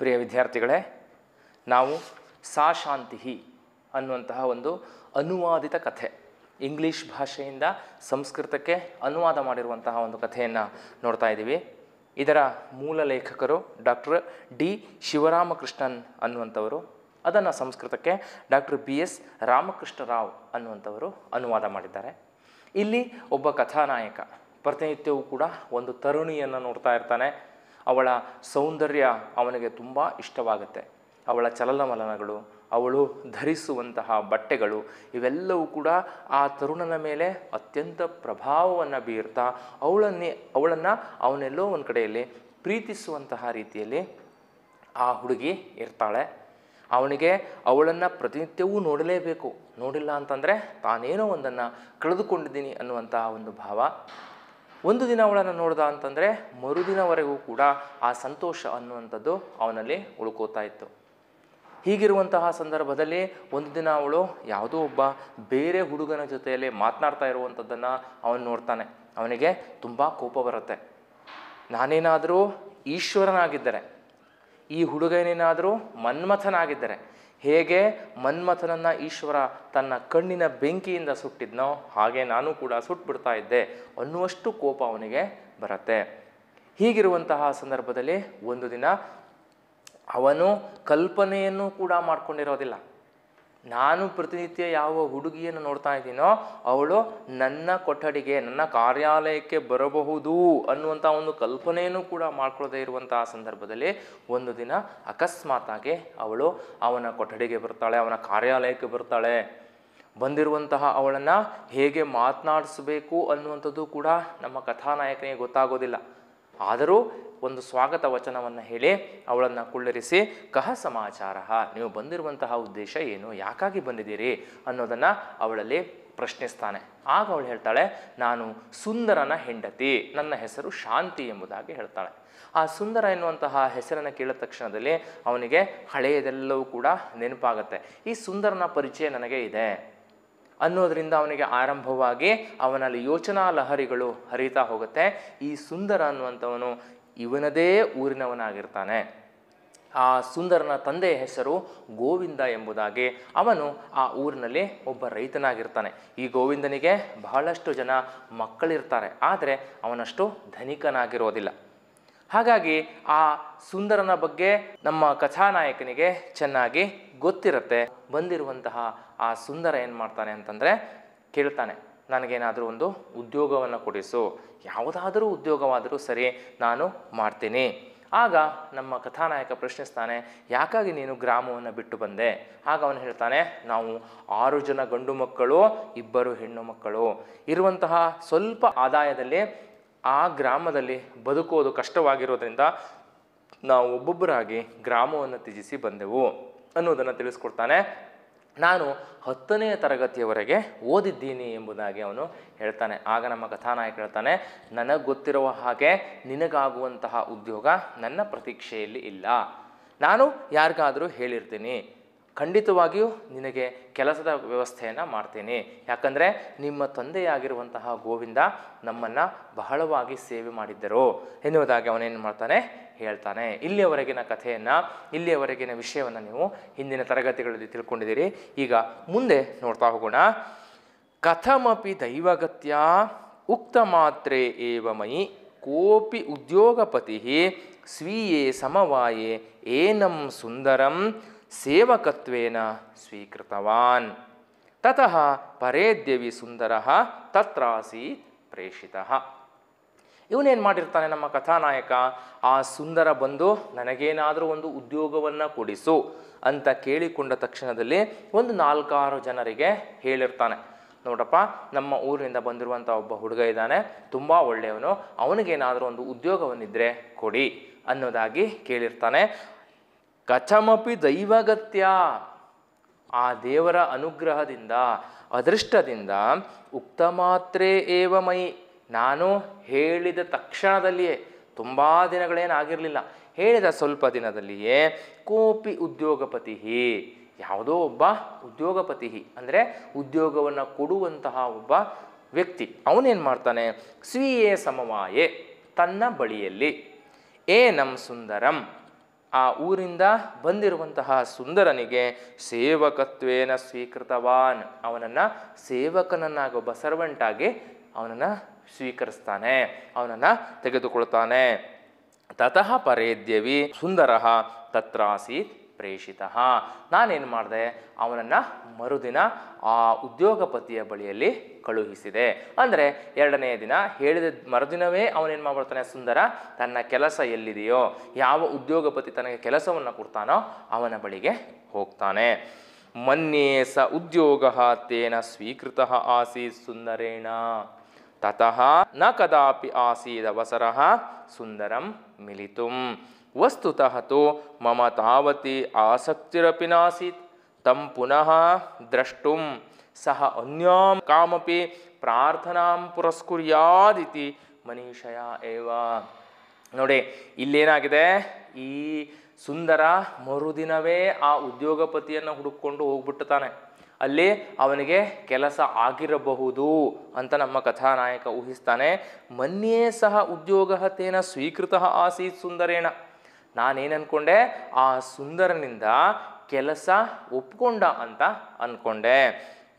ಪ್ರಿಯ ವಿದ್ಯಾರ್ಥಿಗಳೇ ನಾವು ಸಾ ಶಾಂತಿ ಅನ್ನುವಂತಹ ಒಂದು ಅನುವಾದಿತ ಕಥೆ ಇಂಗ್ಲೀಷ್ ಭಾಷೆಯಿಂದ ಸಂಸ್ಕೃತಕ್ಕೆ ಅನುವಾದ ಮಾಡಿರುವಂತಹ ಒಂದು ಕಥೆಯನ್ನು ನೋಡ್ತಾ ಇದ್ದೀವಿ ಇದರ ಮೂಲ ಲೇಖಕರು ಡಾಕ್ಟರ್ ಡಿ ಶಿವರಾಮಕೃಷ್ಣನ್ ಅನ್ನುವಂಥವರು ಅದನ್ನು ಸಂಸ್ಕೃತಕ್ಕೆ doctor B S Ramakrishna Rao ಅನ್ನುವಂಥವರು ಅನುವಾದ ಮಾಡಿದ್ದಾರೆ ಇಲ್ಲಿ ಒಬ್ಬ ಕಥಾನಾಯಕ ಪ್ರತಿನಿತ್ಯವೂ ಕೂಡ ಒಂದು ತರುಣಿಯನ್ನು ನೋಡ್ತಾ ಇರ್ತಾನೆ ಅವಳ ಸೌಂದರ್ಯ ಅವನಿಗೆ ತುಂಬ ಇಷ್ಟವಾಗುತ್ತೆ ಅವಳ ಚಲನವಲನಗಳು ಅವಳು ಧರಿಸುವಂತಹ ಬಟ್ಟೆಗಳು ಇವೆಲ್ಲವೂ ಕೂಡ ಆ ತರುಣನ ಮೇಲೆ ಅತ್ಯಂತ ಪ್ರಭಾವವನ್ನು ಬೀರ್ತಾ ಅವಳನ್ನೇ ಅವಳನ್ನು ಅವನೆಲ್ಲೋ ಒಂದು ಕಡೆಯಲ್ಲಿ ಪ್ರೀತಿಸುವಂತಹ ರೀತಿಯಲ್ಲಿ ಆ ಹುಡುಗಿ ಇರ್ತಾಳೆ ಅವನಿಗೆ ಅವಳನ್ನು ಪ್ರತಿನಿತ್ಯವೂ ನೋಡಲೇಬೇಕು ನೋಡಿಲ್ಲ ಅಂತಂದರೆ ತಾನೇನೋ ಒಂದನ್ನು ಕಳೆದುಕೊಂಡಿದ್ದೀನಿ ಅನ್ನುವಂತಹ ಒಂದು ಭಾವ ಒಂದು ದಿನ ಅವಳನ್ನು ನೋಡ್ದ ಅಂತಂದರೆ ಮರುದಿನವರೆಗೂ ಕೂಡ ಆ ಸಂತೋಷ ಅನ್ನುವಂಥದ್ದು ಅವನಲ್ಲಿ ಉಳ್ಕೋತಾ ಇತ್ತು ಹೀಗಿರುವಂತಹ ಸಂದರ್ಭದಲ್ಲಿ ಒಂದು ದಿನ ಅವಳು ಯಾವುದೋ ಒಬ್ಬ ಬೇರೆ ಹುಡುಗನ ಜೊತೆಯಲ್ಲಿ ಮಾತನಾಡ್ತಾ ಇರುವಂಥದ್ದನ್ನು ಅವನು ನೋಡ್ತಾನೆ ಅವನಿಗೆ ತುಂಬ ಕೋಪ ಬರುತ್ತೆ ನಾನೇನಾದರೂ ಈಶ್ವರನಾಗಿದ್ದರೆ ಈ ಹುಡುಗನೇನಾದರೂ ಮನ್ಮಥನಾಗಿದ್ದರೆ ಹೇಗೆ ಮನ್ಮಥನನ್ನು ಈಶ್ವರ ತನ್ನ ಕಣ್ಣಿನ ಬೆಂಕಿಯಿಂದ ಸುಟ್ಟಿದ್ನೋ ಹಾಗೆ ನಾನು ಕೂಡ ಸುಟ್ಬಿಡ್ತಾ ಇದ್ದೆ ಅನ್ನುವಷ್ಟು ಕೋಪ ಅವನಿಗೆ ಬರುತ್ತೆ ಹೀಗಿರುವಂತಹ ಸಂದರ್ಭದಲ್ಲಿ ಒಂದು ದಿನ ಅವನು ಕಲ್ಪನೆಯನ್ನು ಕೂಡ ಮಾಡಿಕೊಂಡಿರೋದಿಲ್ಲ ನಾನು ಪ್ರತಿನಿತ್ಯ ಯಾವ ಹುಡುಗಿಯನ್ನು ನೋಡ್ತಾ ಇದ್ದೀನೋ ಅವಳು ನನ್ನ ಕೊಠಡಿಗೆ ನನ್ನ ಕಾರ್ಯಾಲಯಕ್ಕೆ ಬರಬಹುದು ಅನ್ನುವಂಥ ಒಂದು ಕಲ್ಪನೆಯನ್ನು ಕೂಡ ಮಾಡ್ಕೊಳ್ಳದೇ ಇರುವಂತಹ ಸಂದರ್ಭದಲ್ಲಿ ಒಂದು ದಿನ ಅಕಸ್ಮಾತಾಗಿ ಅವಳು ಅವನ ಕೊಠಡಿಗೆ ಬರ್ತಾಳೆ ಅವನ ಕಾರ್ಯಾಲಯಕ್ಕೆ ಬರ್ತಾಳೆ ಬಂದಿರುವಂತಹ ಅವಳನ್ನು ಹೇಗೆ ಮಾತನಾಡಿಸಬೇಕು ಅನ್ನುವಂಥದ್ದು ಕೂಡ ನಮ್ಮ ಕಥಾನಾಯಕನಿಗೆ ಗೊತ್ತಾಗೋದಿಲ್ಲ ಆದರೂ ಒಂದು ಸ್ವಾಗತ ವಚನವನ್ನು ಹೇಳಿ ಅವಳನ್ನು ಕುಳ್ಳರಿಸಿ ಕಹ ಸಮಾಚಾರ ನೀವು ಬಂದಿರುವಂತಹ ಉದ್ದೇಶ ಏನು ಯಾಕಾಗಿ ಬಂದಿದ್ದೀರಿ ಅನ್ನೋದನ್ನು ಅವಳಲ್ಲಿ ಪ್ರಶ್ನಿಸ್ತಾನೆ ಆಗ ಅವಳು ಹೇಳ್ತಾಳೆ ನಾನು ಸುಂದರನ ಹೆಂಡತಿ ನನ್ನ ಹೆಸರು ಶಾಂತಿ ಎಂಬುದಾಗಿ ಹೇಳ್ತಾಳೆ ಆ ಸುಂದರ ಎನ್ನುವಂತಹ ಹೆಸರನ್ನು ಕೇಳಿದ ತಕ್ಷಣದಲ್ಲಿ ಅವನಿಗೆ ಹಳೆಯದೆಲ್ಲವೂ ಕೂಡ ನೆನಪಾಗುತ್ತೆ ಈ ಸುಂದರನ ಪರಿಚಯ ನನಗೆ ಇದೆ ಅನ್ನೋದರಿಂದ ಅವನಿಗೆ ಆರಂಭವಾಗಿ ಅವನಲ್ಲಿ ಯೋಚನಾ ಲಹರಿಗಳು ಹರಿತಾ ಹೋಗುತ್ತೆ ಈ ಸುಂದರ ಅನ್ನುವಂಥವನು ಇವನದೇ ಊರಿನವನಾಗಿರ್ತಾನೆ ಆ ಸುಂದರನ ತಂದೆಯ ಹೆಸರು ಗೋವಿಂದ ಎಂಬುದಾಗಿ ಅವನು ಆ ಊರಿನಲ್ಲಿ ಒಬ್ಬ ರೈತನಾಗಿರ್ತಾನೆ ಈ ಗೋವಿಂದನಿಗೆ ಬಹಳಷ್ಟು ಜನ ಮಕ್ಕಳಿರ್ತಾರೆ ಆದರೆ ಅವನಷ್ಟು ಧನಿಕನಾಗಿರೋದಿಲ್ಲ ಹಾಗಾಗಿ ಆ ಸುಂದರನ ಬಗ್ಗೆ ನಮ್ಮ ಕಥಾನಾಯಕನಿಗೆ ಚೆನ್ನಾಗಿ ಗೊತ್ತಿರುತ್ತೆ ಬಂದಿರುವಂತಹ ಆ ಸುಂದರ ಏನು ಮಾಡ್ತಾನೆ ಅಂತಂದರೆ ಕೇಳ್ತಾನೆ ನನಗೇನಾದರೂ ಒಂದು ಉದ್ಯೋಗವನ್ನು ಕೊಡಿಸು ಯಾವುದಾದರೂ ಉದ್ಯೋಗವಾದರೂ ಸರಿ ನಾನು ಮಾಡ್ತೀನಿ ಆಗ ನಮ್ಮ ಕಥಾನಾಯಕ ಪ್ರಶ್ನಿಸ್ತಾನೆ ಯಾಕಾಗಿ ನೀನು ಗ್ರಾಮವನ್ನು ಬಿಟ್ಟು ಬಂದೆ ಆಗ ಅವನು ಹೇಳ್ತಾನೆ ನಾವು ಆರು ಜನ ಗಂಡು ಮಕ್ಕಳು ಇಬ್ಬರು ಹೆಣ್ಣು ಮಕ್ಕಳು ಇರುವಂತಹ ಸ್ವಲ್ಪ ಆದಾಯದಲ್ಲಿ ಆ ಗ್ರಾಮದಲ್ಲಿ ಬದುಕುವುದು ಕಷ್ಟವಾಗಿರೋದ್ರಿಂದ ನಾವು ಒಬ್ಬೊಬ್ಬರಾಗಿ ಗ್ರಾಮವನ್ನು ತ್ಯಜಿಸಿ ಬಂದೆವು ಅನ್ನೋದನ್ನು ತಿಳಿಸ್ಕೊಡ್ತಾನೆ ನಾನು ಹತ್ತನೆಯ ತರಗತಿಯವರೆಗೆ ಓದಿದ್ದೀನಿ ಎಂಬುದಾಗಿ ಅವನು ಹೇಳ್ತಾನೆ ಆಗ ನಮ್ಮ ಕಥಾನಾಯಕ ಹೇಳ್ತಾನೆ ನನಗೆ ಗೊತ್ತಿರುವ ಹಾಗೆ ನಿನಗಾಗುವಂತಹ ಉದ್ಯೋಗ ನನ್ನ ಪ್ರತೀಕ್ಷೆಯಲ್ಲಿ ಇಲ್ಲ ನಾನು ಯಾರಿಗಾದರೂ ಹೇಳಿರ್ತೀನಿ ಖಂಡಿತವಾಗಿಯೂ ನಿನಗೆ ಕೆಲಸದ ವ್ಯವಸ್ಥೆಯನ್ನು ಮಾಡ್ತೀನಿ ಯಾಕಂದರೆ ನಿಮ್ಮ ತಂದೆಯಾಗಿರುವಂತಹ ಗೋವಿಂದ ನಮ್ಮನ್ನು ಬಹಳವಾಗಿ ಸೇವೆ ಮಾಡಿದ್ದರು ಎನ್ನುವುದಾಗಿ ಅವನೇನು ಮಾಡ್ತಾನೆ ಹೇಳ್ತಾನೆ ಇಲ್ಲಿಯವರೆಗಿನ ಕಥೆಯನ್ನು ಇಲ್ಲಿಯವರೆಗಿನ ವಿಷಯವನ್ನು ನೀವು ಹಿಂದಿನ ತರಗತಿಗಳಲ್ಲಿ ತಿಳ್ಕೊಂಡಿದ್ದೀರಿ ಈಗ ಮುಂದೆ ನೋಡ್ತಾ ಹೋಗೋಣ ಕಥಮಪಿ ದೈವಗತ್ಯ ಉಕ್ತ ಮಾತ್ರೆ ಏವ ಮಯಿ ಕೋಪಿ ಉದ್ಯೋಗಪತಿ ಸ್ವೀಯೇ ಸಮವಾಯೇ ಏನಂ ಸುಂದರಂ ಸೇವಕತ್ವೇನ ಸ್ವೀಕೃತವಾನ್ ತತಃ ಪರೇದ್ಯವಿ ಸುಂದರ ತತ್ರಾಸಿ ಪ್ರೇಷಿತ ಇವನೇನು ಮಾಡಿರ್ತಾನೆ ನಮ್ಮ ಕಥಾನಾಯಕ ಆ ಸುಂದರ ಬಂದು ನನಗೇನಾದರೂ ಒಂದು ಉದ್ಯೋಗವನ್ನು ಕೊಡಿಸು ಅಂತ ಕೇಳಿಕೊಂಡ ತಕ್ಷಣದಲ್ಲಿ ಒಂದು ನಾಲ್ಕಾರು ಜನರಿಗೆ ಹೇಳಿರ್ತಾನೆ ನೋಡಪ್ಪ ನಮ್ಮ ಊರಿನಿಂದ ಬಂದಿರುವಂಥ ಒಬ್ಬ ಹುಡುಗ ಇದ್ದಾನೆ ತುಂಬ ಒಳ್ಳೆಯವನು ಅವನಿಗೇನಾದರೂ ಒಂದು ಉದ್ಯೋಗವನ್ನಿದ್ದರೆ ಕೊಡಿ ಅನ್ನೋದಾಗಿ ಕೇಳಿರ್ತಾನೆ ಕಥಮಪಿ ದೈವಗತ್ಯ ಆ ದೇವರ ಅನುಗ್ರಹದಿಂದ ಅದೃಷ್ಟದಿಂದ ಉಕ್ತ ಮಾತ್ರೇ ಏವ ಮೈ ನಾನು ಹೇಳಿದ ತಕ್ಷಣದಲ್ಲಿಯೇ ತುಂಬ ದಿನಗಳೇನಾಗಿರಲಿಲ್ಲ ಹೇಳಿದ ಸ್ವಲ್ಪ ದಿನದಲ್ಲಿಯೇ ಕೋಪಿ ಉದ್ಯೋಗಪತಿ ಯಾವುದೋ ಒಬ್ಬ ಉದ್ಯೋಗಪತಿ ಅಂದರೆ ಉದ್ಯೋಗವನ್ನು ಕೊಡುವಂತಹ ಒಬ್ಬ ವ್ಯಕ್ತಿ ಅವನೇನು ಮಾಡ್ತಾನೆ ಸ್ವೀಯೇ ಸಮವಾಯೇ ತನ್ನ ಬಳಿಯಲ್ಲಿ ಏ ಏನಂ ಸುಂದರಂ ಆ ಊರಿಂದ ಬಂದಿರುವಂತಹ ಸುಂದರನಿಗೆ ಸೇವಕತ್ವೇನ ಸ್ವೀಕೃತವಾನ್ ಅವನನ್ನು ಸೇವಕನನ್ನಾಗಿ ಒಬ್ಬ ಸರ್ವೆಂಟಾಗಿ ಅವನನ್ನು ಸ್ವೀಕರಿಸ್ತಾನೆ ಅವನನ್ನು ತೆಗೆದುಕೊಳ್ತಾನೆ ತತಃ ಪರೇದ್ಯವಿ ಸುಂದರ ತತ್ರಾಸೀತ್ ಪ್ರೇಷಿತ ನಾನೇನು ಮಾಡಿದೆ ಅವನನ್ನು ಮರುದಿನ ಆ ಉದ್ಯೋಗಪತಿಯ ಬಳಿಯಲ್ಲಿ ಕಳುಹಿಸಿದೆ ಅಂದರೆ ಎರಡನೇ ದಿನ ಹೇಳಿದ ಮರುದಿನವೇ ಅವನೇನು ಮಾಡ್ಬಿಡ್ತಾನೆ ಸುಂದರ ತನ್ನ ಕೆಲಸ ಎಲ್ಲಿದೆಯೋ ಯಾವ ಉದ್ಯೋಗಪತಿ ತನಗೆ ಕೆಲಸವನ್ನು ಕೊಡ್ತಾನೋ ಅವನ ಬಳಿಗೆ ಹೋಗ್ತಾನೆ ಮನ್ನೇ ಸ ಉದ್ಯೋಗ ತೇನ ಸ್ವೀಕೃತ ಆಸೀತ್ ಸುಂದರೇಣ ತತಃ ನ ಕದಾಪಿ ಆಸೀದವಸರ ಸುಂದರಂ ಮಿಲಿತುಂ ವಸ್ತುತಃ ತೋ ಮಮ ತಾವತಿ ಆಸಕ್ತಿರಪಿ ನಾಸೀತ್ ತಂ ಪುನಃ ದ್ರಷ್ಟುಂ ಸಹ ಅನ್ಯಾಂ ಕಾಮಪಿ ಪ್ರಾರ್ಥನಾಂ ಪುರಸ್ಕುರ್ಯಾದಿತಿ ಮನೀಷಯ ಏವ ನೋಡಿ ಇಲ್ಲೇನಾಗಿದೆ ಈ ಸುಂದರ ಮರುದಿನವೇ ಆ ಉದ್ಯೋಗಪತಿಯನ್ನು ಹುಡುಕೊಂಡು ಹೋಗ್ಬಿಟ್ಟುತ್ತಾನೆ ಅಲ್ಲಿ ಅವನಿಗೆ ಕೆಲಸ ಆಗಿರಬಹುದು ಅಂತ ನಮ್ಮ ಕಥಾನಾಯಕ ಊಹಿಸ್ತಾನೆ ಮನ್ಯೇ ಸಹ ಉದ್ಯೋಗ ತೇನ ಸ್ವೀಕೃತ ಆಸೀತ್ ಸುಂದರೇಣ ನಾನೇನು ಅನ್ಕೊಂಡೆ ಆ ಸುಂದರನಿಂದ ಕೆಲಸ ಒಪ್ಕೊಂಡ ಅಂತ ಅಂದ್ಕೊಂಡೆ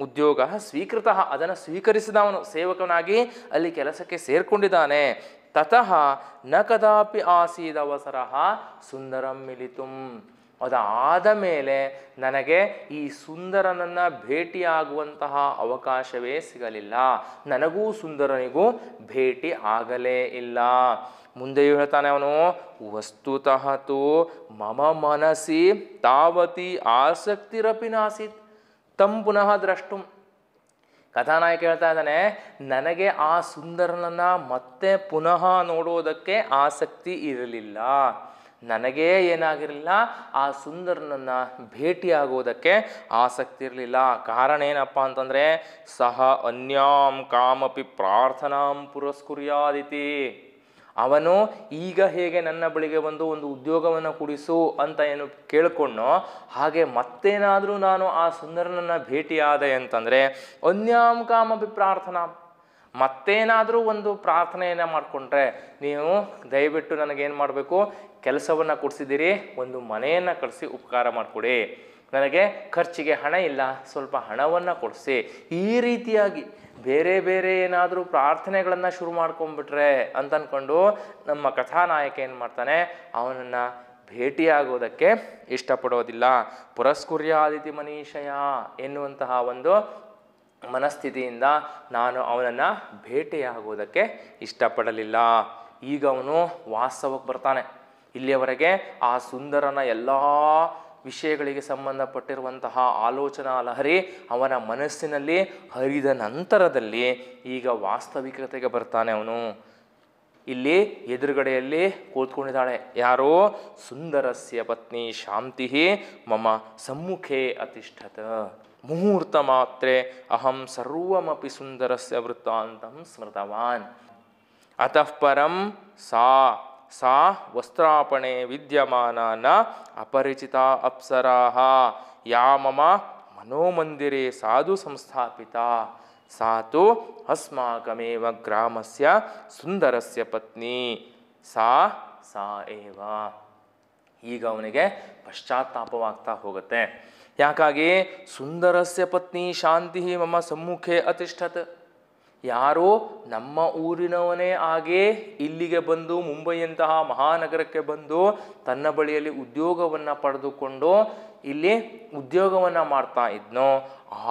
ಉದ್ಯೋಗ ಸ್ವೀಕೃತ ಅದನ್ನು ಸ್ವೀಕರಿಸಿದವನು ಸೇವಕನಾಗಿ ಅಲ್ಲಿ ಕೆಲಸಕ್ಕೆ ಸೇರ್ಕೊಂಡಿದ್ದಾನೆ ತತಃ ನ ಕದಾಪಿ ಆಸೀದವಸರ ಸುಂದರಂ ಮಿಲಿತುಂ ಅದಾದ ಮೇಲೆ ನನಗೆ ಈ ಸುಂದರನನ್ನು ಭೇಟಿಯಾಗುವಂತಹ ಅವಕಾಶವೇ ಸಿಗಲಿಲ್ಲ ನನಗೂ ಸುಂದರನಿಗೂ ಭೇಟಿ ಆಗಲೇ ಇಲ್ಲ ಮುಂದೆಯೂ ಹೇಳ್ತಾನೆ ಅವನು ವಸ್ತುತಃ ತೋ ಮಮ ಮನಸ್ಸಿ ತಾವತಿ ಆಸಕ್ತಿರಪಿ ನಾಸೀತ್ ತಂ ಪುನಃ ದ್ರಷ್ಟು ಕಥಾನಾಯಕ ಹೇಳ್ತಾ ಇದ್ದಾನೆ ನನಗೆ ಆ ಸುಂದರನನ್ನು ಮತ್ತೆ ಪುನಃ ನೋಡೋದಕ್ಕೆ ಆಸಕ್ತಿ ಇರಲಿಲ್ಲ ನನಗೆ ಏನಾಗಿರಲಿಲ್ಲ ಆ ಸುಂದರನನ್ನು ಭೇಟಿಯಾಗೋದಕ್ಕೆ ಆಸಕ್ತಿ ಇರಲಿಲ್ಲ ಕಾರಣ ಏನಪ್ಪ ಅಂತಂದರೆ ಸಹ ಅನ್ಯಾಂ ಕಾಮಪಿ ಪ್ರಾರ್ಥನಾಂ ಪುರಸ್ಕುರ್ಯಾದಿತಿ ಅವನು ಈಗ ಹೇಗೆ ನನ್ನ ಬಳಿಗೆ ಬಂದು ಒಂದು ಉದ್ಯೋಗವನ್ನು ಕೊಡಿಸು ಅಂತ ಏನು ಕೇಳಿಕೊಂಡೋ ಹಾಗೆ ಮತ್ತೇನಾದರೂ ನಾನು ಆ ಸುಂದರನನ್ನು ಭೇಟಿಯಾದೆ ಅಂತಂದರೆ ಅನ್ಯಾಂ ಪ್ರಾರ್ಥನಾ ಮತ್ತೇನಾದರೂ ಒಂದು ಪ್ರಾರ್ಥನೆಯನ್ನು ಮಾಡಿಕೊಂಡ್ರೆ ನೀವು ದಯವಿಟ್ಟು ನನಗೇನು ಮಾಡಬೇಕು ಕೆಲಸವನ್ನು ಕೊಡಿಸಿದ್ದೀರಿ ಒಂದು ಮನೆಯನ್ನು ಕಳಿಸಿ ಉಪಕಾರ ಮಾಡಿಕೊಡಿ ನನಗೆ ಖರ್ಚಿಗೆ ಹಣ ಇಲ್ಲ ಸ್ವಲ್ಪ ಹಣವನ್ನು ಕೊಡಿಸಿ ಈ ರೀತಿಯಾಗಿ ಬೇರೆ ಬೇರೆ ಏನಾದರೂ ಪ್ರಾರ್ಥನೆಗಳನ್ನು ಶುರು ಮಾಡ್ಕೊಂಬಿಟ್ರೆ ಅಂತ ಅಂದ್ಕೊಂಡು ನಮ್ಮ ಕಥಾನಾಯಕ ಏನು ಮಾಡ್ತಾನೆ ಅವನನ್ನು ಭೇಟಿಯಾಗೋದಕ್ಕೆ ಇಷ್ಟಪಡೋದಿಲ್ಲ ಪುರಸ್ಕುರ್ಯಾದಿತಿ ಮನೀಷಯ ಎನ್ನುವಂತಹ ಒಂದು ಮನಸ್ಥಿತಿಯಿಂದ ನಾನು ಅವನನ್ನು ಭೇಟಿಯಾಗೋದಕ್ಕೆ ಇಷ್ಟಪಡಲಿಲ್ಲ ಈಗ ಅವನು ವಾಸ್ತವಕ್ಕೆ ಬರ್ತಾನೆ ಇಲ್ಲಿಯವರೆಗೆ ಆ ಸುಂದರನ ಎಲ್ಲ ವಿಷಯಗಳಿಗೆ ಸಂಬಂಧಪಟ್ಟಿರುವಂತಹ ಆಲೋಚನಾ ಲಹರಿ ಅವನ ಮನಸ್ಸಿನಲ್ಲಿ ಹರಿದ ನಂತರದಲ್ಲಿ ಈಗ ವಾಸ್ತವಿಕತೆಗೆ ಬರ್ತಾನೆ ಅವನು ಇಲ್ಲಿ ಎದುರುಗಡೆಯಲ್ಲಿ ಕೂತ್ಕೊಂಡಿದ್ದಾಳೆ ಯಾರೋ ಸುಂದರಸ್ಯ ಪತ್ನಿ ಶಾಂತಿ ಮಮ ಸಮ್ಮುಖೇ ಅತಿಷ್ಠತ ಮುಹೂರ್ತ ಮಾತ್ರೆ ಅಹಂ ಸರ್ವಮಪಿ ಸುಂದರಸ್ಯ ವೃತ್ತಾಂತಂ ಸ್ಮೃತವಾನ್ ಅತಃಪರಂ ಸಾ ಸಾ ವಸ್ತ್ರಾಪಣೆ ವಿದ್ಯಮಾನಾನ ಅಪರಿಚಿತ ಅಪ್ಸರಾಹ ಯಾ ಮಮ ಮನೋಮಂದಿರೇ ಸಾಧು ಸಂಸ್ಥಾಪಿತ ಸಾತು ಅಸ್ಮಾಕಮೇವ ಗ್ರಾಮಸ್ಯ ಸುಂದರಸ್ಯ ಪತ್ನಿ ಸಾ ಸಾ ಏವ ಈಗ ಅವನಿಗೆ ಪಶ್ಚಾತ್ತಾಪವಾಗ್ತಾ ಹೋಗುತ್ತೆ ಯಾಕಾಗಿ ಸುಂದರಸ್ಯ ಪತ್ನಿ ಶಾಂತಿ ಮಮ್ಮ ಸಮ್ಮುಖೆ ಅತಿಷ್ಠತ್ ಯಾರೋ ನಮ್ಮ ಊರಿನವನೇ ಆಗೇ ಇಲ್ಲಿಗೆ ಬಂದು ಮುಂಬೈಯಂತಹ ಮಹಾನಗರಕ್ಕೆ ಬಂದು ತನ್ನ ಬಳಿಯಲ್ಲಿ ಉದ್ಯೋಗವನ್ನು ಪಡೆದುಕೊಂಡು ಇಲ್ಲಿ ಉದ್ಯೋಗವನ್ನು ಮಾಡ್ತಾ ಇದ್ನೋ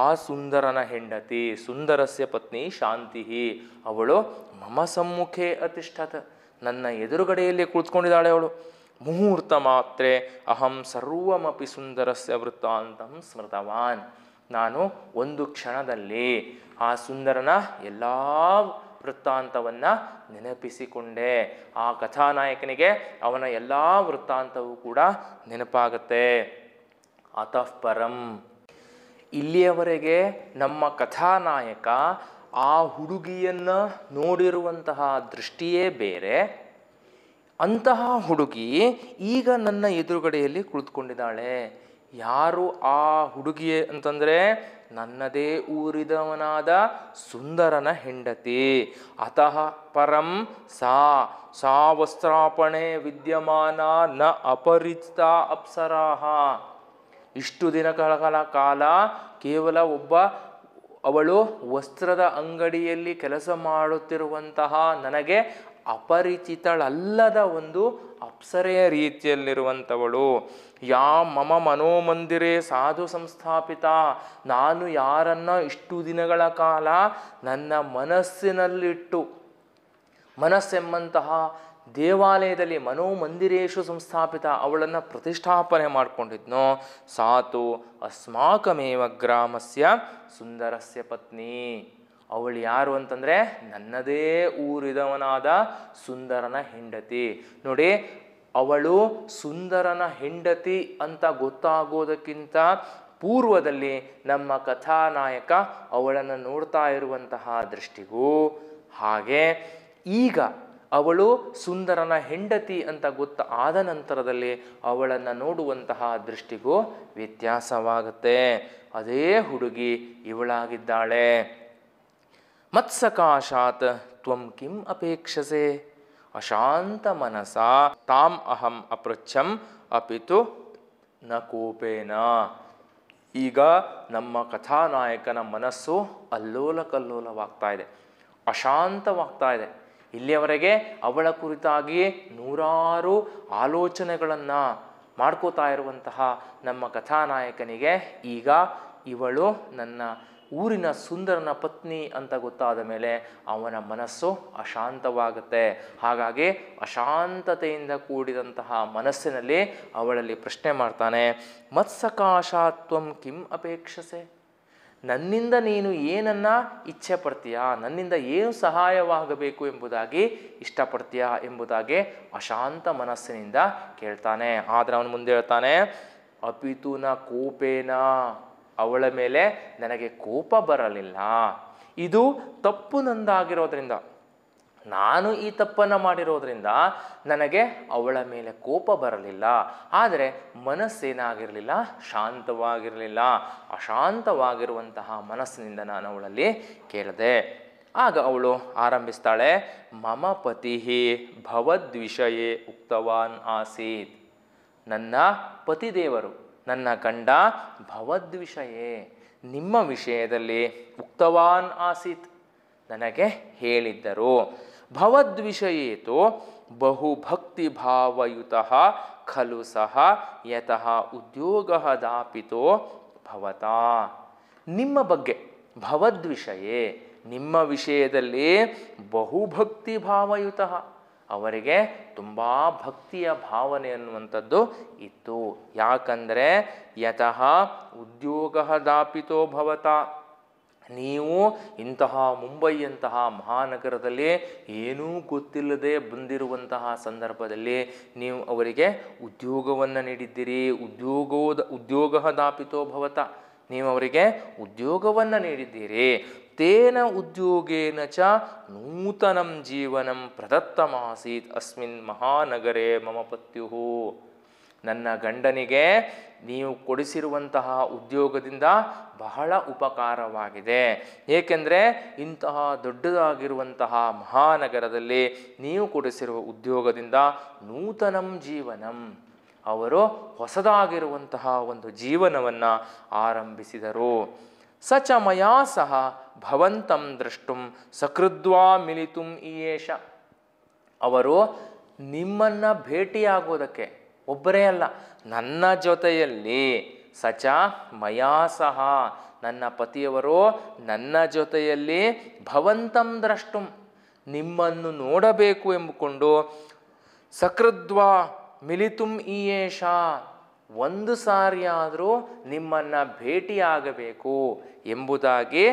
ಆ ಸುಂದರನ ಹೆಂಡತಿ ಸುಂದರಸ್ಯ ಪತ್ನಿ ಶಾಂತಿ ಅವಳು ಮಮ ಸಮ್ಮುಖೆ ಅತಿಷ್ಠತ ನನ್ನ ಎದುರುಗಡೆಯಲ್ಲಿ ಕುಳಿತುಕೊಂಡಿದ್ದಾಳೆ ಅವಳು ಮುಹೂರ್ತ ಮಾತ್ರೆ ಅಹಂ ಸರ್ವಮಪಿ ಸುಂದರಸ್ಯ ವೃತ್ತಾಂತಂ ಸ್ಮೃತವಾನ್ ನಾನು ಒಂದು ಕ್ಷಣದಲ್ಲಿ ಆ ಸುಂದರನ ಎಲ್ಲ ವೃತ್ತಾಂತವನ್ನು ನೆನಪಿಸಿಕೊಂಡೆ ಆ ಕಥಾನಾಯಕನಿಗೆ ಅವನ ಎಲ್ಲ ವೃತ್ತಾಂತವೂ ಕೂಡ ನೆನಪಾಗತ್ತೆ ಅತಃ ಪರಂ ಇಲ್ಲಿಯವರೆಗೆ ನಮ್ಮ ಕಥಾನಾಯಕ ಆ ಹುಡುಗಿಯನ್ನು ನೋಡಿರುವಂತಹ ದೃಷ್ಟಿಯೇ ಬೇರೆ ಅಂತಹ ಹುಡುಗಿ ಈಗ ನನ್ನ ಎದುರುಗಡೆಯಲ್ಲಿ ಕುಳಿತುಕೊಂಡಿದ್ದಾಳೆ ಯಾರು ಆ ಹುಡುಗಿಯೇ ಅಂತಂದರೆ ನನ್ನದೇ ಊರಿದವನಾದ ಸುಂದರನ ಹೆಂಡತಿ ಅತಃ ಪರಂ ಸಾ ಸಾ ವಸ್ತ್ರಾಪಣೆ ವಿದ್ಯಮಾನ ನ ಅಪರಿಚಿತ ಅಪ್ಸರಾಹ ಇಷ್ಟು ದಿನಗಳ ಕಾಲ ಕೇವಲ ಒಬ್ಬ ಅವಳು ವಸ್ತ್ರದ ಅಂಗಡಿಯಲ್ಲಿ ಕೆಲಸ ಮಾಡುತ್ತಿರುವಂತಹ ನನಗೆ ಅಪರಿಚಿತಳಲ್ಲದ ಒಂದು ಅಪ್ಸರೆಯ ರೀತಿಯಲ್ಲಿರುವಂಥವಳು ಯಾ ಮಮ ಮನೋಮಂದಿರೇ ಸಾಧು ಸಂಸ್ಥಾಪಿತ ನಾನು ಯಾರನ್ನ ಇಷ್ಟು ದಿನಗಳ ಕಾಲ ನನ್ನ ಮನಸ್ಸಿನಲ್ಲಿಟ್ಟು ಮನಸ್ಸೆಂಬಂತಹ ದೇವಾಲಯದಲ್ಲಿ ಮನೋಮಂದಿರೇಶು ಸಂಸ್ಥಾಪಿತ ಅವಳನ್ನು ಪ್ರತಿಷ್ಠಾಪನೆ ಮಾಡಿಕೊಂಡಿದ್ನೋ ಸಾತು ಅಸ್ಮಾಕಮೇವ ಗ್ರಾಮಸ್ಯ ಸುಂದರಸ್ಯ ಪತ್ನಿ ಅವಳು ಯಾರು ಅಂತಂದರೆ ನನ್ನದೇ ಊರಿದವನಾದ ಸುಂದರನ ಹೆಂಡತಿ ನೋಡಿ ಅವಳು ಸುಂದರನ ಹೆಂಡತಿ ಅಂತ ಗೊತ್ತಾಗೋದಕ್ಕಿಂತ ಪೂರ್ವದಲ್ಲಿ ನಮ್ಮ ಕಥಾನಾಯಕ ಅವಳನ್ನು ನೋಡ್ತಾ ಇರುವಂತಹ ದೃಷ್ಟಿಗೂ ಹಾಗೆ ಈಗ ಅವಳು ಸುಂದರನ ಹೆಂಡತಿ ಅಂತ ಗೊತ್ತಾದ ನಂತರದಲ್ಲಿ ಅವಳನ್ನು ನೋಡುವಂತಹ ದೃಷ್ಟಿಗೂ ವ್ಯತ್ಯಾಸವಾಗುತ್ತೆ ಅದೇ ಹುಡುಗಿ ಇವಳಾಗಿದ್ದಾಳೆ ಮತ್ಸಕಾಶಾತ್ ತ್ವಂ ಕಿಂ ಅಪೇಕ್ಷಸೆ ಅಶಾಂತ ಮನಸ ತಾಂ ಅಹಂ ಅಪೃಚ್ಛಂ ಅಪಿತು ನ ಕೋಪೇನ ಈಗ ನಮ್ಮ ಕಥಾನಾಯಕನ ಮನಸ್ಸು ಅಲ್ಲೋಲ ಕಲ್ಲೋಲವಾಗ್ತಾ ಇದೆ ಅಶಾಂತವಾಗ್ತಾ ಇದೆ ಇಲ್ಲಿಯವರೆಗೆ ಅವಳ ಕುರಿತಾಗಿ ನೂರಾರು ಆಲೋಚನೆಗಳನ್ನು ಮಾಡ್ಕೋತಾ ಇರುವಂತಹ ನಮ್ಮ ಕಥಾನಾಯಕನಿಗೆ ಈಗ ಇವಳು ನನ್ನ ಊರಿನ ಸುಂದರನ ಪತ್ನಿ ಅಂತ ಗೊತ್ತಾದ ಮೇಲೆ ಅವನ ಮನಸ್ಸು ಅಶಾಂತವಾಗುತ್ತೆ ಹಾಗಾಗಿ ಅಶಾಂತತೆಯಿಂದ ಕೂಡಿದಂತಹ ಮನಸ್ಸಿನಲ್ಲಿ ಅವಳಲ್ಲಿ ಪ್ರಶ್ನೆ ಮಾಡ್ತಾನೆ ಮತ್ಸಕಾಶಾತ್ವಂ ಕಿಂ ಅಪೇಕ್ಷಸೆ ನನ್ನಿಂದ ನೀನು ಏನನ್ನು ಇಚ್ಛೆ ಪಡ್ತೀಯಾ ನನ್ನಿಂದ ಏನು ಸಹಾಯವಾಗಬೇಕು ಎಂಬುದಾಗಿ ಇಷ್ಟಪಡ್ತೀಯಾ ಎಂಬುದಾಗಿ ಅಶಾಂತ ಮನಸ್ಸಿನಿಂದ ಕೇಳ್ತಾನೆ ಆದರೆ ಅವನು ಮುಂದೆ ಹೇಳ್ತಾನೆ ಅಪಿತುನ ಕೋಪೇನ ಅವಳ ಮೇಲೆ ನನಗೆ ಕೋಪ ಬರಲಿಲ್ಲ ಇದು ತಪ್ಪು ನಂದಾಗಿರೋದ್ರಿಂದ ನಾನು ಈ ತಪ್ಪನ್ನು ಮಾಡಿರೋದ್ರಿಂದ ನನಗೆ ಅವಳ ಮೇಲೆ ಕೋಪ ಬರಲಿಲ್ಲ ಆದರೆ ಮನಸ್ಸೇನಾಗಿರಲಿಲ್ಲ ಶಾಂತವಾಗಿರಲಿಲ್ಲ ಅಶಾಂತವಾಗಿರುವಂತಹ ಮನಸ್ಸಿನಿಂದ ನಾನು ಅವಳಲ್ಲಿ ಕೇಳಿದೆ ಆಗ ಅವಳು ಆರಂಭಿಸ್ತಾಳೆ ಮಮ ಪತಿ ಭವದ್ವಿಷಯೇ ಉಕ್ತವಾನ್ ಆಸೀತ್ ನನ್ನ ಪತಿದೇವರು ನನ್ನ ಗಂಡ ಭವದ್ವಿಷಯೇ ನಿಮ್ಮ ವಿಷಯದಲ್ಲಿ ಉಕ್ತವಾನ್ ಆಸೀತ್ ನನಗೆ ಹೇಳಿದ್ದರು ಭವದ್ವಿಷಯೇತು ಭಾವಯುತಃ ಖಲು ಸಹ ಯತಃ ಉದ್ಯೋಗ ದಾಪಿತೋ ಭವತಾ ನಿಮ್ಮ ಬಗ್ಗೆ ಭವದ್ವಿಷಯೇ ನಿಮ್ಮ ವಿಷಯದಲ್ಲಿ ಬಹುಭಕ್ತಿ ಅವರಿಗೆ ತುಂಬ ಭಕ್ತಿಯ ಭಾವನೆ ಅನ್ನುವಂಥದ್ದು ಇತ್ತು ಯಾಕಂದರೆ ಯತಃ ಉದ್ಯೋಗ ದಾಪಿತೋ ಭವತ ನೀವು ಇಂತಹ ಮುಂಬೈಯಂತಹ ಮಹಾನಗರದಲ್ಲಿ ಏನೂ ಗೊತ್ತಿಲ್ಲದೆ ಬಂದಿರುವಂತಹ ಸಂದರ್ಭದಲ್ಲಿ ನೀವು ಅವರಿಗೆ ಉದ್ಯೋಗವನ್ನು ನೀಡಿದ್ದೀರಿ ಉದ್ಯೋಗೋದ ಉದ್ಯೋಗ ದಾಪಿತೋ ಭವತ ನೀವು ಅವರಿಗೆ ಉದ್ಯೋಗವನ್ನು ನೀಡಿದ್ದೀರಿ ತೇನ ಉದ್ಯೋಗೇನ ಚ ನೂತನಂ ಜೀವನಂ ಪ್ರದತ್ತಮಾಸೀತ್ ಅಸ್ಮಿನ್ ಮಹಾನಗರೇ ಮಮ ಪತ್ಯು ನನ್ನ ಗಂಡನಿಗೆ ನೀವು ಕೊಡಿಸಿರುವಂತಹ ಉದ್ಯೋಗದಿಂದ ಬಹಳ ಉಪಕಾರವಾಗಿದೆ ಏಕೆಂದರೆ ಇಂತಹ ದೊಡ್ಡದಾಗಿರುವಂತಹ ಮಹಾನಗರದಲ್ಲಿ ನೀವು ಕೊಡಿಸಿರುವ ಉದ್ಯೋಗದಿಂದ ನೂತನಂ ಜೀವನಂ ಅವರು ಹೊಸದಾಗಿರುವಂತಹ ಒಂದು ಜೀವನವನ್ನು ಆರಂಭಿಸಿದರು ಸಚ ಮಯಾ ಸಹ ಭವಂತಂ ದೃಷ್ಟುಂ ಸಕೃದ್ವಾ ಮಿಲಿತುಂ ಈ ಅವರು ನಿಮ್ಮನ್ನು ಭೇಟಿಯಾಗೋದಕ್ಕೆ ಒಬ್ಬರೇ ಅಲ್ಲ ನನ್ನ ಜೊತೆಯಲ್ಲಿ ಸಚ ಮಯಾ ಸಹ ನನ್ನ ಪತಿಯವರು ನನ್ನ ಜೊತೆಯಲ್ಲಿ ಭವಂತಂ ದ್ರಷ್ಟುಂ ನಿಮ್ಮನ್ನು ನೋಡಬೇಕು ಎಂಬುಕೊಂಡು ಸಕೃದ್ವಾ ಮಿಲಿತುಂ ಈಯೇಷ ಒಂದು ಸಾರಿಯಾದರೂ ನಿಮ್ಮನ್ನು ಭೇಟಿಯಾಗಬೇಕು ಎಂಬುದಾಗಿ